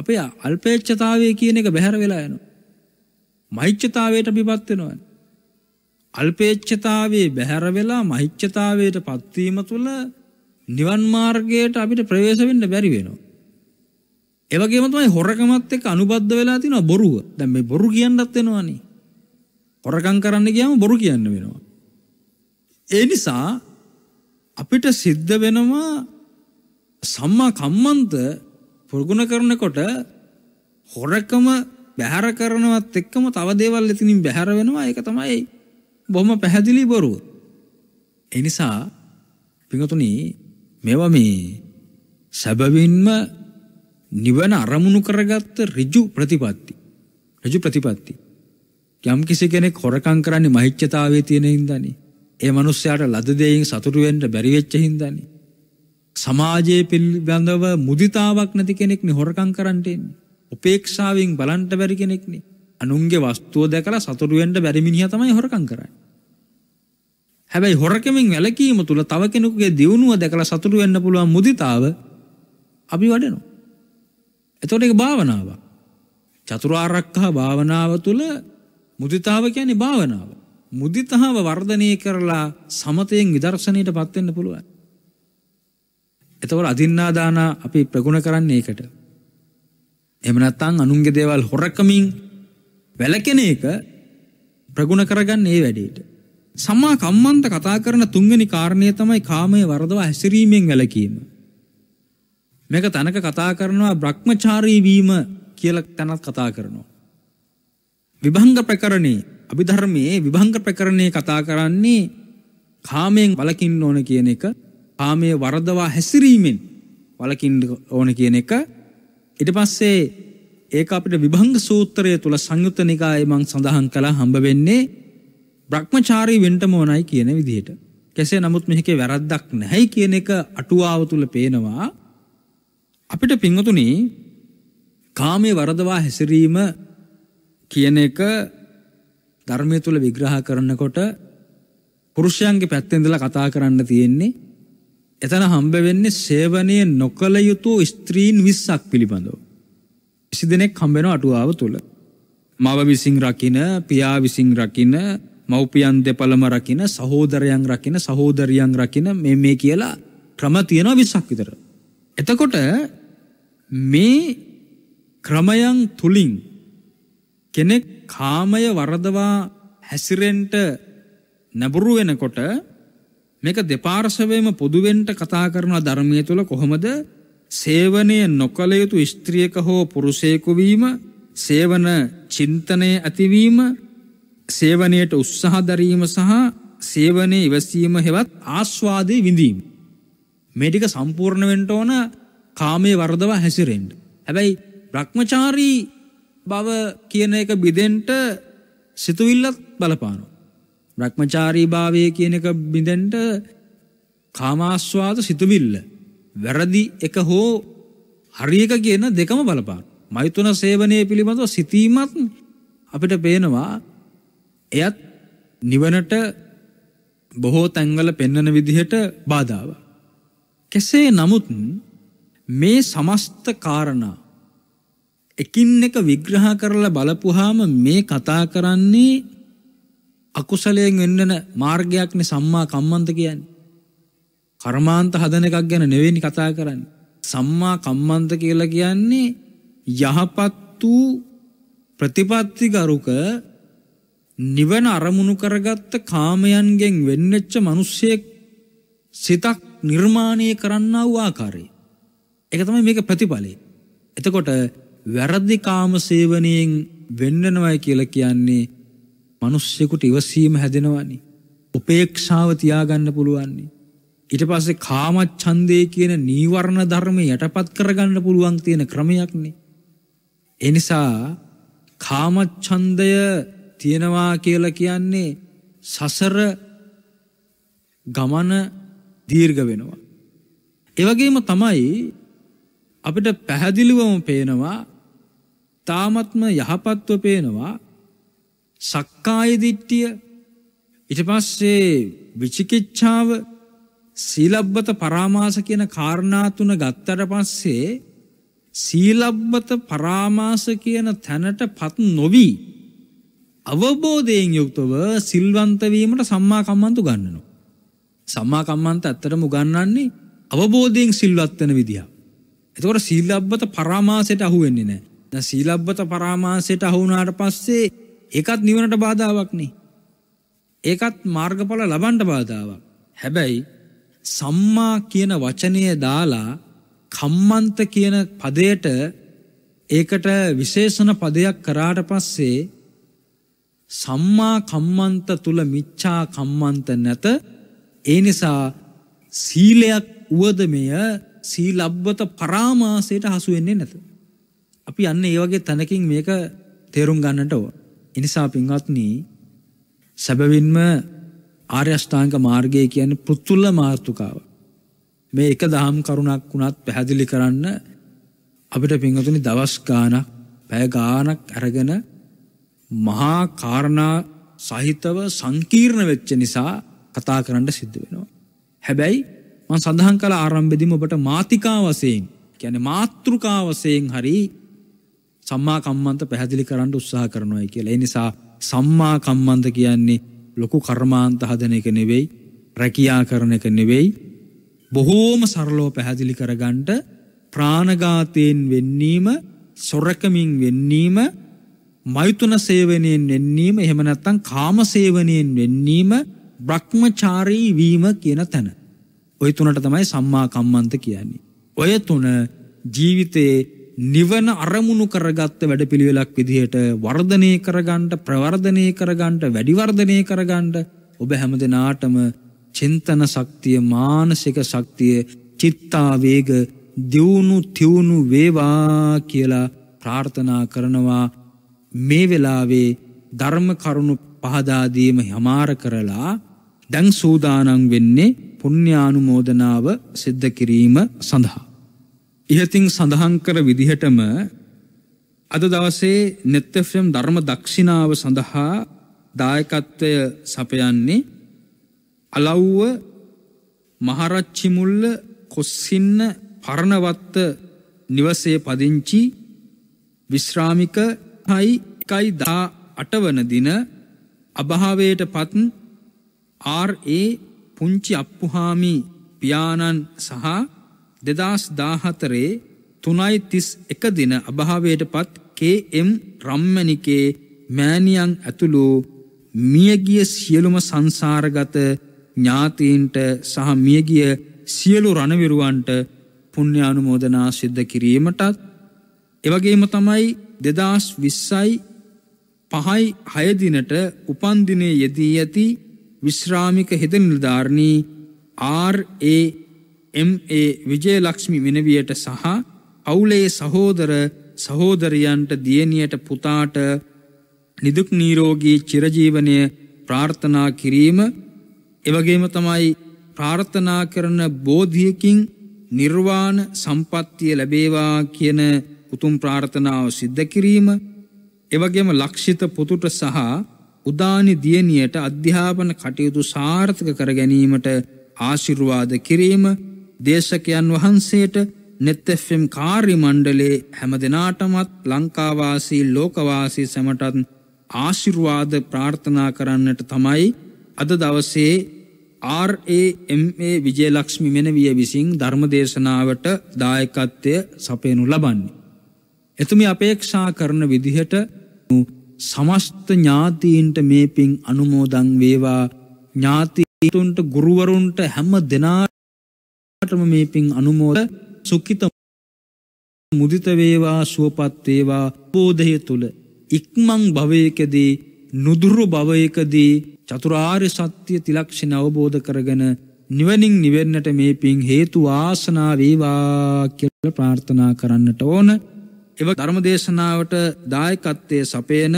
අපේ අල්පේච්චතාවය කියන එක බැහැර වෙලා යනවා. මහිච්චතාවයට පිපත් වෙනවා. අල්පේච්චතාවේ බැහැර වෙලා මහිච්චතාවයට පත්වීම තුළ නිවන් මාර්ගයට අපිට ප්‍රවේශ වෙන්න බැරි වෙනවා. ඒ වගේම තමයි හොරකමත් එක්ක අනුබද්ධ වෙලා තියෙනවා බොරුව. දැන් මේ බොරු කියන්නත් වෙනවනේ. හොරකම් කරන්න ගියාම බොරු කියන්න වෙනවා. ඒ නිසා අපිට සිද්ධ වෙනවා සම්මා කම්මන්ත ප්‍රගුණ කරනකොට හොරකම බැහැර කරනවත් එක්කම තව දේවල් එතනින් බැහැර වෙනවා ඒක තමයි බොහොම පැහැදිලි බොරුව. ඒ නිසා පිටුතුණී මෙවා මේ සැබවින්ම නිවන අරමුණු කරගත්ත ඍජු ප්‍රතිපatti. ඍජු ප්‍රතිපatti. යම් කිසි කෙනෙක් හොරකම් කරන්නේ මහිච්ඡතාවයේ තියෙන හින්දානේ. ඒ මනුස්සයාට ලද දෙයින් සතුටු වෙන්න බැරි වෙච්ච හින්දානේ. සමාජයේ පිළිබඳව මුදිතාවක් නැති කෙනෙක්නේ හොරකම් කරන්න එන්නේ. උපේක්ෂාවෙන් බලන්න බැරි කෙනෙක්නේ. අනුන්ගේ වස්තුව දැකලා සතුටු වෙන්න බැරි මිනිහා තමයි හොරකම් කරන්නේ. හැබැයි හොරකමින් වැලකීම තුළ තව කෙනෙකුගේ දියුණුව දැකලා සතුටු වෙන්න පුළුවන් මුදිතාව අපි වඩනවා. එතකොට ඒක භාවනාවක්. චතුරාර්යකහ භාවනාව තුළ මුදිතාව කියන්නේ භාවනාව. මුදිතාව වර්ධනය කරලා සමතයෙන් විදර්ශනයට පත් වෙන්න පුළුවන්. එතකොට අදින්නා දාන අපි ප්‍රගුණ කරන්නේ ඒකට. එහෙම නැත්නම් අනුන්ගේ දේවල් හොරකමින් වැළකෙන එක ප්‍රගුණ කරගන්න ඒ වැඩේට. සම්මා කම්මන්ත කතා කරන තුන්වෙනි කාරණය තමයි කාමයේ වරදවා හැසිරීමෙන් වැළකීම. මේක තනක කතා කරනවා බ්‍රහ්මචාරී වීම කියලා තැනත් කතා කරනවා. විභංග ප්‍රකරණේ අභිධර්මයේ විභංග ප්‍රකරණේ කතා කරන්නේ කාමයෙන් වළකින්න ඕන කියන එක, කාමයේ වරදවා හැසිරීමෙන් වළකින්න ඕන කියන එක. ඊට පස්සේ ඒක අපිට විභංග සූත්‍රය තුල සංයුත්ත නිකායේ මං සඳහන් කළා හම්බ වෙන්නේ බ්‍රහ්මචාරී වෙන්ටම ඕනයි කියන විදිහට. කෙසේ නමුත් මෙහිකේ වැරද්දක් නැහැයි කියන එක අටුවාව තුල පේනවා. අපිට පින්වතුනි කාමයේ වරදවා හැසිරීම කියන එක ධර්මයේ තුල විග්‍රහ කරනකොට පුරුෂයන්ගේ පැත්තෙන් ඉඳලා කතා කරන්න තියෙන්නේ එතන හම්බ වෙන්නේ සේවනය නොකළ යුතු ස්ත්‍රීන් 20ක් පිළිබඳව. 20 දෙනෙක් හම්බ වෙනවා අටුවාව තුල. මව විසින් රකින, පියා විසින් රකින, මව්පියන් දෙපළම රකින සහෝදරයන් රකින සහෝදරියන් රකින මේ මේ කියලා ක්‍රම තියෙනවා විස්සක් විතර. එතකොට මේ ක්‍රමයන් තුළින් කෙනෙක් කාමය වරදවා හැසිරෙන්ට නැබුරු වෙනකොට මේක දෙපාර්ශවයම පොදුවෙන්ට කතා කරන ධර්මය තුළ කොහොමද සේවනය නොකළ යුතු ස්ත්‍රියක හෝ පුරුෂයකු වීම සේවන චින්තනය ඇතිවීම සේවනයට උත්සාහදරීම සහ සේවනය ඉවසීම හෙවත් ආස්වාදය විඳීම. මේටික සම්පූර්ණ වෙන්ට ඕන කාමය වර්දවා හැසිරෙන්ට. හැබැයි බ්‍රහ්මචාරී බව කියන එක බිදෙන්ට සිතුවිල්ලත් බලපානු. බ්‍රහ්මචාරී භාවය කියන එක බිඳෙන්ට කාමාස්වාද සිතුවිල්ල. වැරදි එක හෝ හරියක කියන දෙකම බලපාන. මෛතුන සේවනය පිළිබඳව සිතීමත් අපිට පේනවා එයත් නිවනට බොහෝ තැන්වල පෙන්නන විදිහට බාධාව. කෙසේ නමුත් මේ සමස්ත කාරණා එකින් එක විග්‍රහ කරලා බලපුහාම මේ කතා කරන්නේ අකුසලයෙන් වෙන්නන මාර්ගයක්න සම්මා කම්මන්ත කියන්. කර්මාන්ත හදන එකක් ගැන නෙවෙනි කතා කරන්න. සම්මා කම්මන්ත කියලා කියන්නේ යහපත් වූ ප්‍රතිපත්තිගරුක නිවන අරමුණු කරගත්ත කාමයන්ගෙන් වෙන්නච්ච මිනිස්සෙක් සිතක් නිර්මාණය කරන්නා වූ ආකාරය. ඒක තමයි මේක ප්‍රතිඵලය. එතකොට වැරදි කාම සේවනයෙන් වෙන්නනවයි කියලා කියන්නේ මිනිස්සෙකුට ඉවසීම හැදෙනවනේ. උපේක්ෂාව තියාගන්න පුළුවන්නේ. ඊට පස්සේ කාමච්ඡන්දේ කියන නීවරණ ධර්ම යටපත් කරගන්න පුළුවන් තියෙන ක්‍රමයක්නේ. ඒ නිසා කාමච්ඡන්දය තියෙනවා කියලා කියන්නේ සසර ගමන දීර්ඝ වෙනවා. එවගේම තමයි අපිට පැහැදිලිවම පේනවා තාමත්ම යහපත්ව පේනවා සක්කාය දිට්ඨිය ඊට පස්සේ විචිකිච්ඡාව සීලබ්බත පරාමාස කියන කාරණා තුන ගත්තට පස්සේ සීලබ්බත පරාමාස කියන තැනටපත් නොවි අවබෝධයෙන් යුක්තව සිල්වන්තවීමට සම්මා කම්මන්ත උගන්වනවා. සම්මා කම්මන්ත ඇත්තටම උගන්වන්නේ අවබෝධයෙන් සිල්වත් වෙන විදිය. එතකොට සීලබ්බත පරාමාසයට අහු වෙන්නේ නැහැ. දැන් සීලබ්බත පරාමාසයට අහු වුණාට පස්සේ ඒකත් නිවනට බාධාවක් නේ. ඒකත් මාර්ගඵල ලබන්න බාධාවක්. හැබැයි සම්මා කියන වචනය දාලා කම්මන්ත කියන පදයට ඒකට විශේෂණ පදයක් කරාට පස්සේ සම්මා කම්මන්ත තුල මිච්ඡා කම්මන්ත නැත ඒ නිසා සීලයක් වුවද මෙය සීලබ්බත පරාමාසයට හසු වෙන්නේ නැත. අපි අන්න ඒ වගේ තැනකින් මේක තේරුම් ගන්නට ඕන. ඒ නිසා පින්වත්නි සැබවින්ම ආර්ය අෂ්ටාංග මාර්ගය කියන්නේ පුතුල මාර්තුකාව. මේ එක දහම් කරුණක් වුණත් පැහැදිලි කරන්න අපිට පින්වතුනි දවස් ගාණක් පැය ගාණක් අරගෙන මහා කාරණා සහිතව සංකීර්ණ වෙච්ච නිසා කතා කරන්න සිද්ධ වෙනවා. හැබැයි මං සඳහන් කළ ආරම්භෙදිම ඔබට මාතිකා වසයෙන් ගැන මාතෘකා වසයෙන් හරි සම්මාකම්මන්ත පැහැදිලි කරන්න උත්සාහ කරනවායි කියලා. එනිසා සම්මාකම්මන්ත කියන්නේ ලොකු කර්මාන්ත හදන එක නෙවෙයි රැකයා කරන එක නෙවෙයි බොහෝම සරලෝ පැහැදිලි කරගන්ට ප්‍රාණගාතයෙන් වෙන්නීම සොරකමින් වෙන්නීම මෛතුන සේවනයෙන් වෙන්නීම එහෙම නැත්නම් කාම සේවනයෙන් වෙන්නීම භ්‍රමචාරී වීම කියන තැන. ওই තුනට තමයි සම්මා කම්මන්ත කියන්නේ. ඔය තුන ජීවිතේ නිවන අරමුණු කරගත්ත වැඩපිළිවෙලක් විදිහට වර්ධනය කරගන්න ප්‍රවර්ධනය කරගන්න වැඩිවර්ධනය කරගන්න ඔබ හැම දිනාටම චින්තන ශක්තිය මානසික ශක්තිය චිත්තා වේග දියුණු තියුණු වේවා කියලා ප්‍රාර්ථනා කරනවා මේ වෙලාවේ ධර්ම කරුණු පහදාදීම හමාර කරලා දැන් සූදානන් වෙන්නේ පුුණ්‍යානුමෝදනාව සිද්ධ කිරීම සඳහා. ඉහතින් සඳහංකර විදිහටම අද දවසේ නෙත්තෆම් ධර්ම දක්ෂිනාව සඳහා දායකත්වය සපයන්නේ අලව්ව මහරච්චිමුල්ල කොස්සින්න පරණවත්ත නිවසේ පදිංචි විශ්‍රාමික හයි එකයි දා අටවන දින අභාවයට පත්න් ආර්ඒ පුංචි අප්පුහාමි පියාණන් සහ දෙදස් දාහතරේ තුනයි තිස් එක දින අභාවයට පත් කේම් රම්මණිකේ මෑණියන් ඇතුළු මියගිය සියලුම සංසාරගත ඥාතීන්ට සහ මියගිය සියලු රණවිරුවන්ට පුුණ්‍ය අනුමෝදනා සිද්ධ කිරීමටත් එවගේම තමයි දෙදස් විස්සයි පහයි හයදිනට උපන්දිනය යෙදී ඇති විශ්‍රාමික හෙද නිලධාරණී RAMA විජයලක්ෂ්මි මෙනවියට සහ අවුලේ සහෝදර සහෝදරයන්ට දියණියට පුතාට නිදුක් නිරෝගී චිරජීවනය ප්‍රාර්ථනා කිරීම එවගේම තමයි ප්‍රාර්ථනා කරන බෝධියකින් නිර්වාණ සම්පත්තිය ලැබේවා කියන උතුම් ප්‍රාර්ථනාව සිද්ධ කිරීම එවගේම ලක්ෂිත පුතුට සහ උදානි දියණියට අධ්‍යාපන කටයුතු සාර්ථක කර ගැනීමට ආශිර්වාද කිරීම දේශකයන් වහන්සේට නෙත්තෆම් කාර්ය මණ්ඩලේ හැම දෙනාටමත් ලංකාවාසී ලෝකවාසී සැමටත් ආශිර්වාද ප්‍රාර්ථනා කරන්නට තමයි අද දවසේ RAMA විජයලක්ෂ්මි මෙනවිය විසින් ධර්මදේශනාවට දායකත්වය සපයනු ලබන්නේ එතුමි අපේක්ෂා කරන විදිහට සමස්ත ඥාතීන්ට මේ පින් අනුමෝදං වේවා ඥාතීටුන්ට ගුරුවරුන්ට හැම දෙනාටම මේ පින් අනුමෝද සුක්කිත මුදිතවේවා සුවපත්වේවා පෝධය තුළ ඉක්මං භවයකදී නුදුරු භවයකදී චතුරාර්ය සත්‍ය තිලක්ෂණ අවබෝධ කරගෙන නිවනින් නිවෙන්නට මේ පින් හේතු ආසනා වේවා කියලා ප්‍රාර්ථනා කරන්නට ඕන එව ධර්මදේශනාවට දායකත්වය සපයන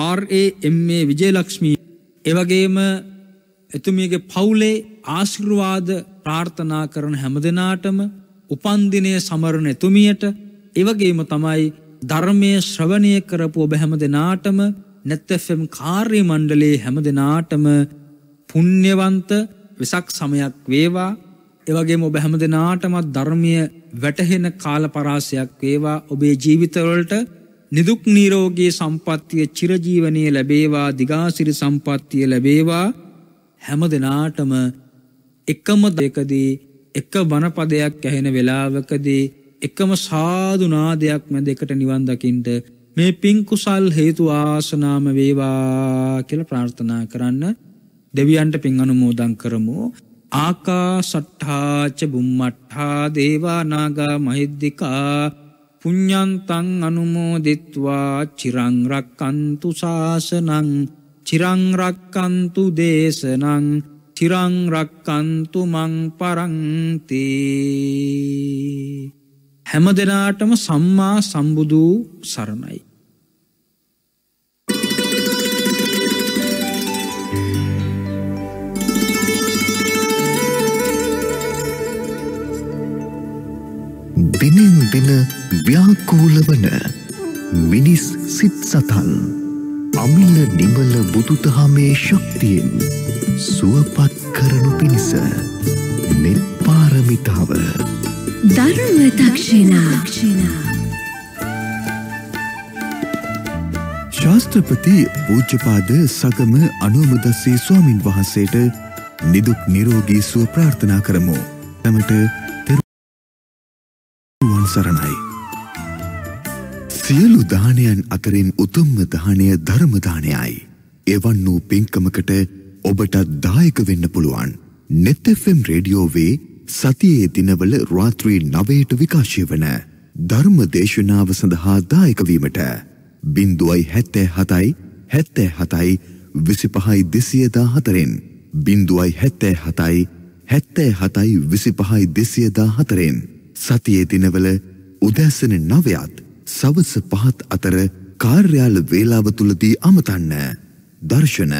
RAMA විජේලක්ෂ්මී එවගේම එතුමියගේ පවුලේ ආශිර්වාද ප්‍රාර්ථනා කරන හැම දෙනාටම උපන්දිනය සමරණ එතුමියට එවගේම තමයි ධර්මය ශ්‍රවණය කරපු ඔබ හැම දෙනාටම නැත්තෆම් කාර්ය මණ්ඩලේ හැම දෙනාටම පුුණ්්‍යවන්ත වෙසක් සමයක් වේවා එවගේ ඔබ හැම දෙනාටමත් ධර්මය වැටහෙන කාල පරාසයක් වේවා ඔබේ ජීවිතවලට නිදුක් නීරෝගේ සම්පත්තිය චිරජීවනය ලැබේවා දිගාසිරි සම්පත්තිය ලැබේවා හැම දෙනාටම එකම දෙකදී එක වනපදයක් ඇහෙන වෙලාවකදී එකම සාධනාදයක් මැ දෙකට නිවන්දකින්ට මේ පින්කුසල් හේතු ආසනාම වේවා කියල ප්‍රාර්ථනා කරන්න දෙවියන්ට පින් අනුමෝදං කරමු ආකා සට්ඨාච බුම්මට්හා දේවානාගා මහිද්දිකා පුඤ්ඥන්තන් අනුමෝදිත්වා චිරංරක්කන්තු ශාසනං චිරංරක්කන්තු දේශනං චිරංරක්කන්තු මං පරංති හැම දෙනාටම සම්මා සම්බුදූ සරණයි. දිනෙන් දින ව්‍යාකූලවන මිනිස් සිත් සතන් අමිල නිමල බුදුදහමේ ශක්තියෙන් සුවපත් කරනු පිණිස මෙත් පාරමිතාව ධර්ම දක්ෂිණා ශාස්ත්‍රපති පූජ්‍යපාද සගම අනුවමදස්සේ ස්වාමින් වහන්සේට නිදුක් නිරෝගී සුව ප්‍රාර්ථනා කරමු. තමට සරණයි. සියලු දානයන් අතරින් උතුම්ම දානය ධර්ම දානයයි. එවන් වූ පින්කමකට ඔබටත් දායක වෙන්න පුළුවන්. netfm රේඩියෝවේ සතියේ දිනවල රාත්‍රී 9ට විකාශය වන ධර්ම දේශනාව සඳහා දායක වීමට 0.77යි 77යි 25යි 214න් 0.77යි 77යි 25යි 214න් සතියේ දිනවල උදැසන නවයත් සවස පහත් අතර කාර්යාල වේලාව තුළදී අමතන්න දර්ශන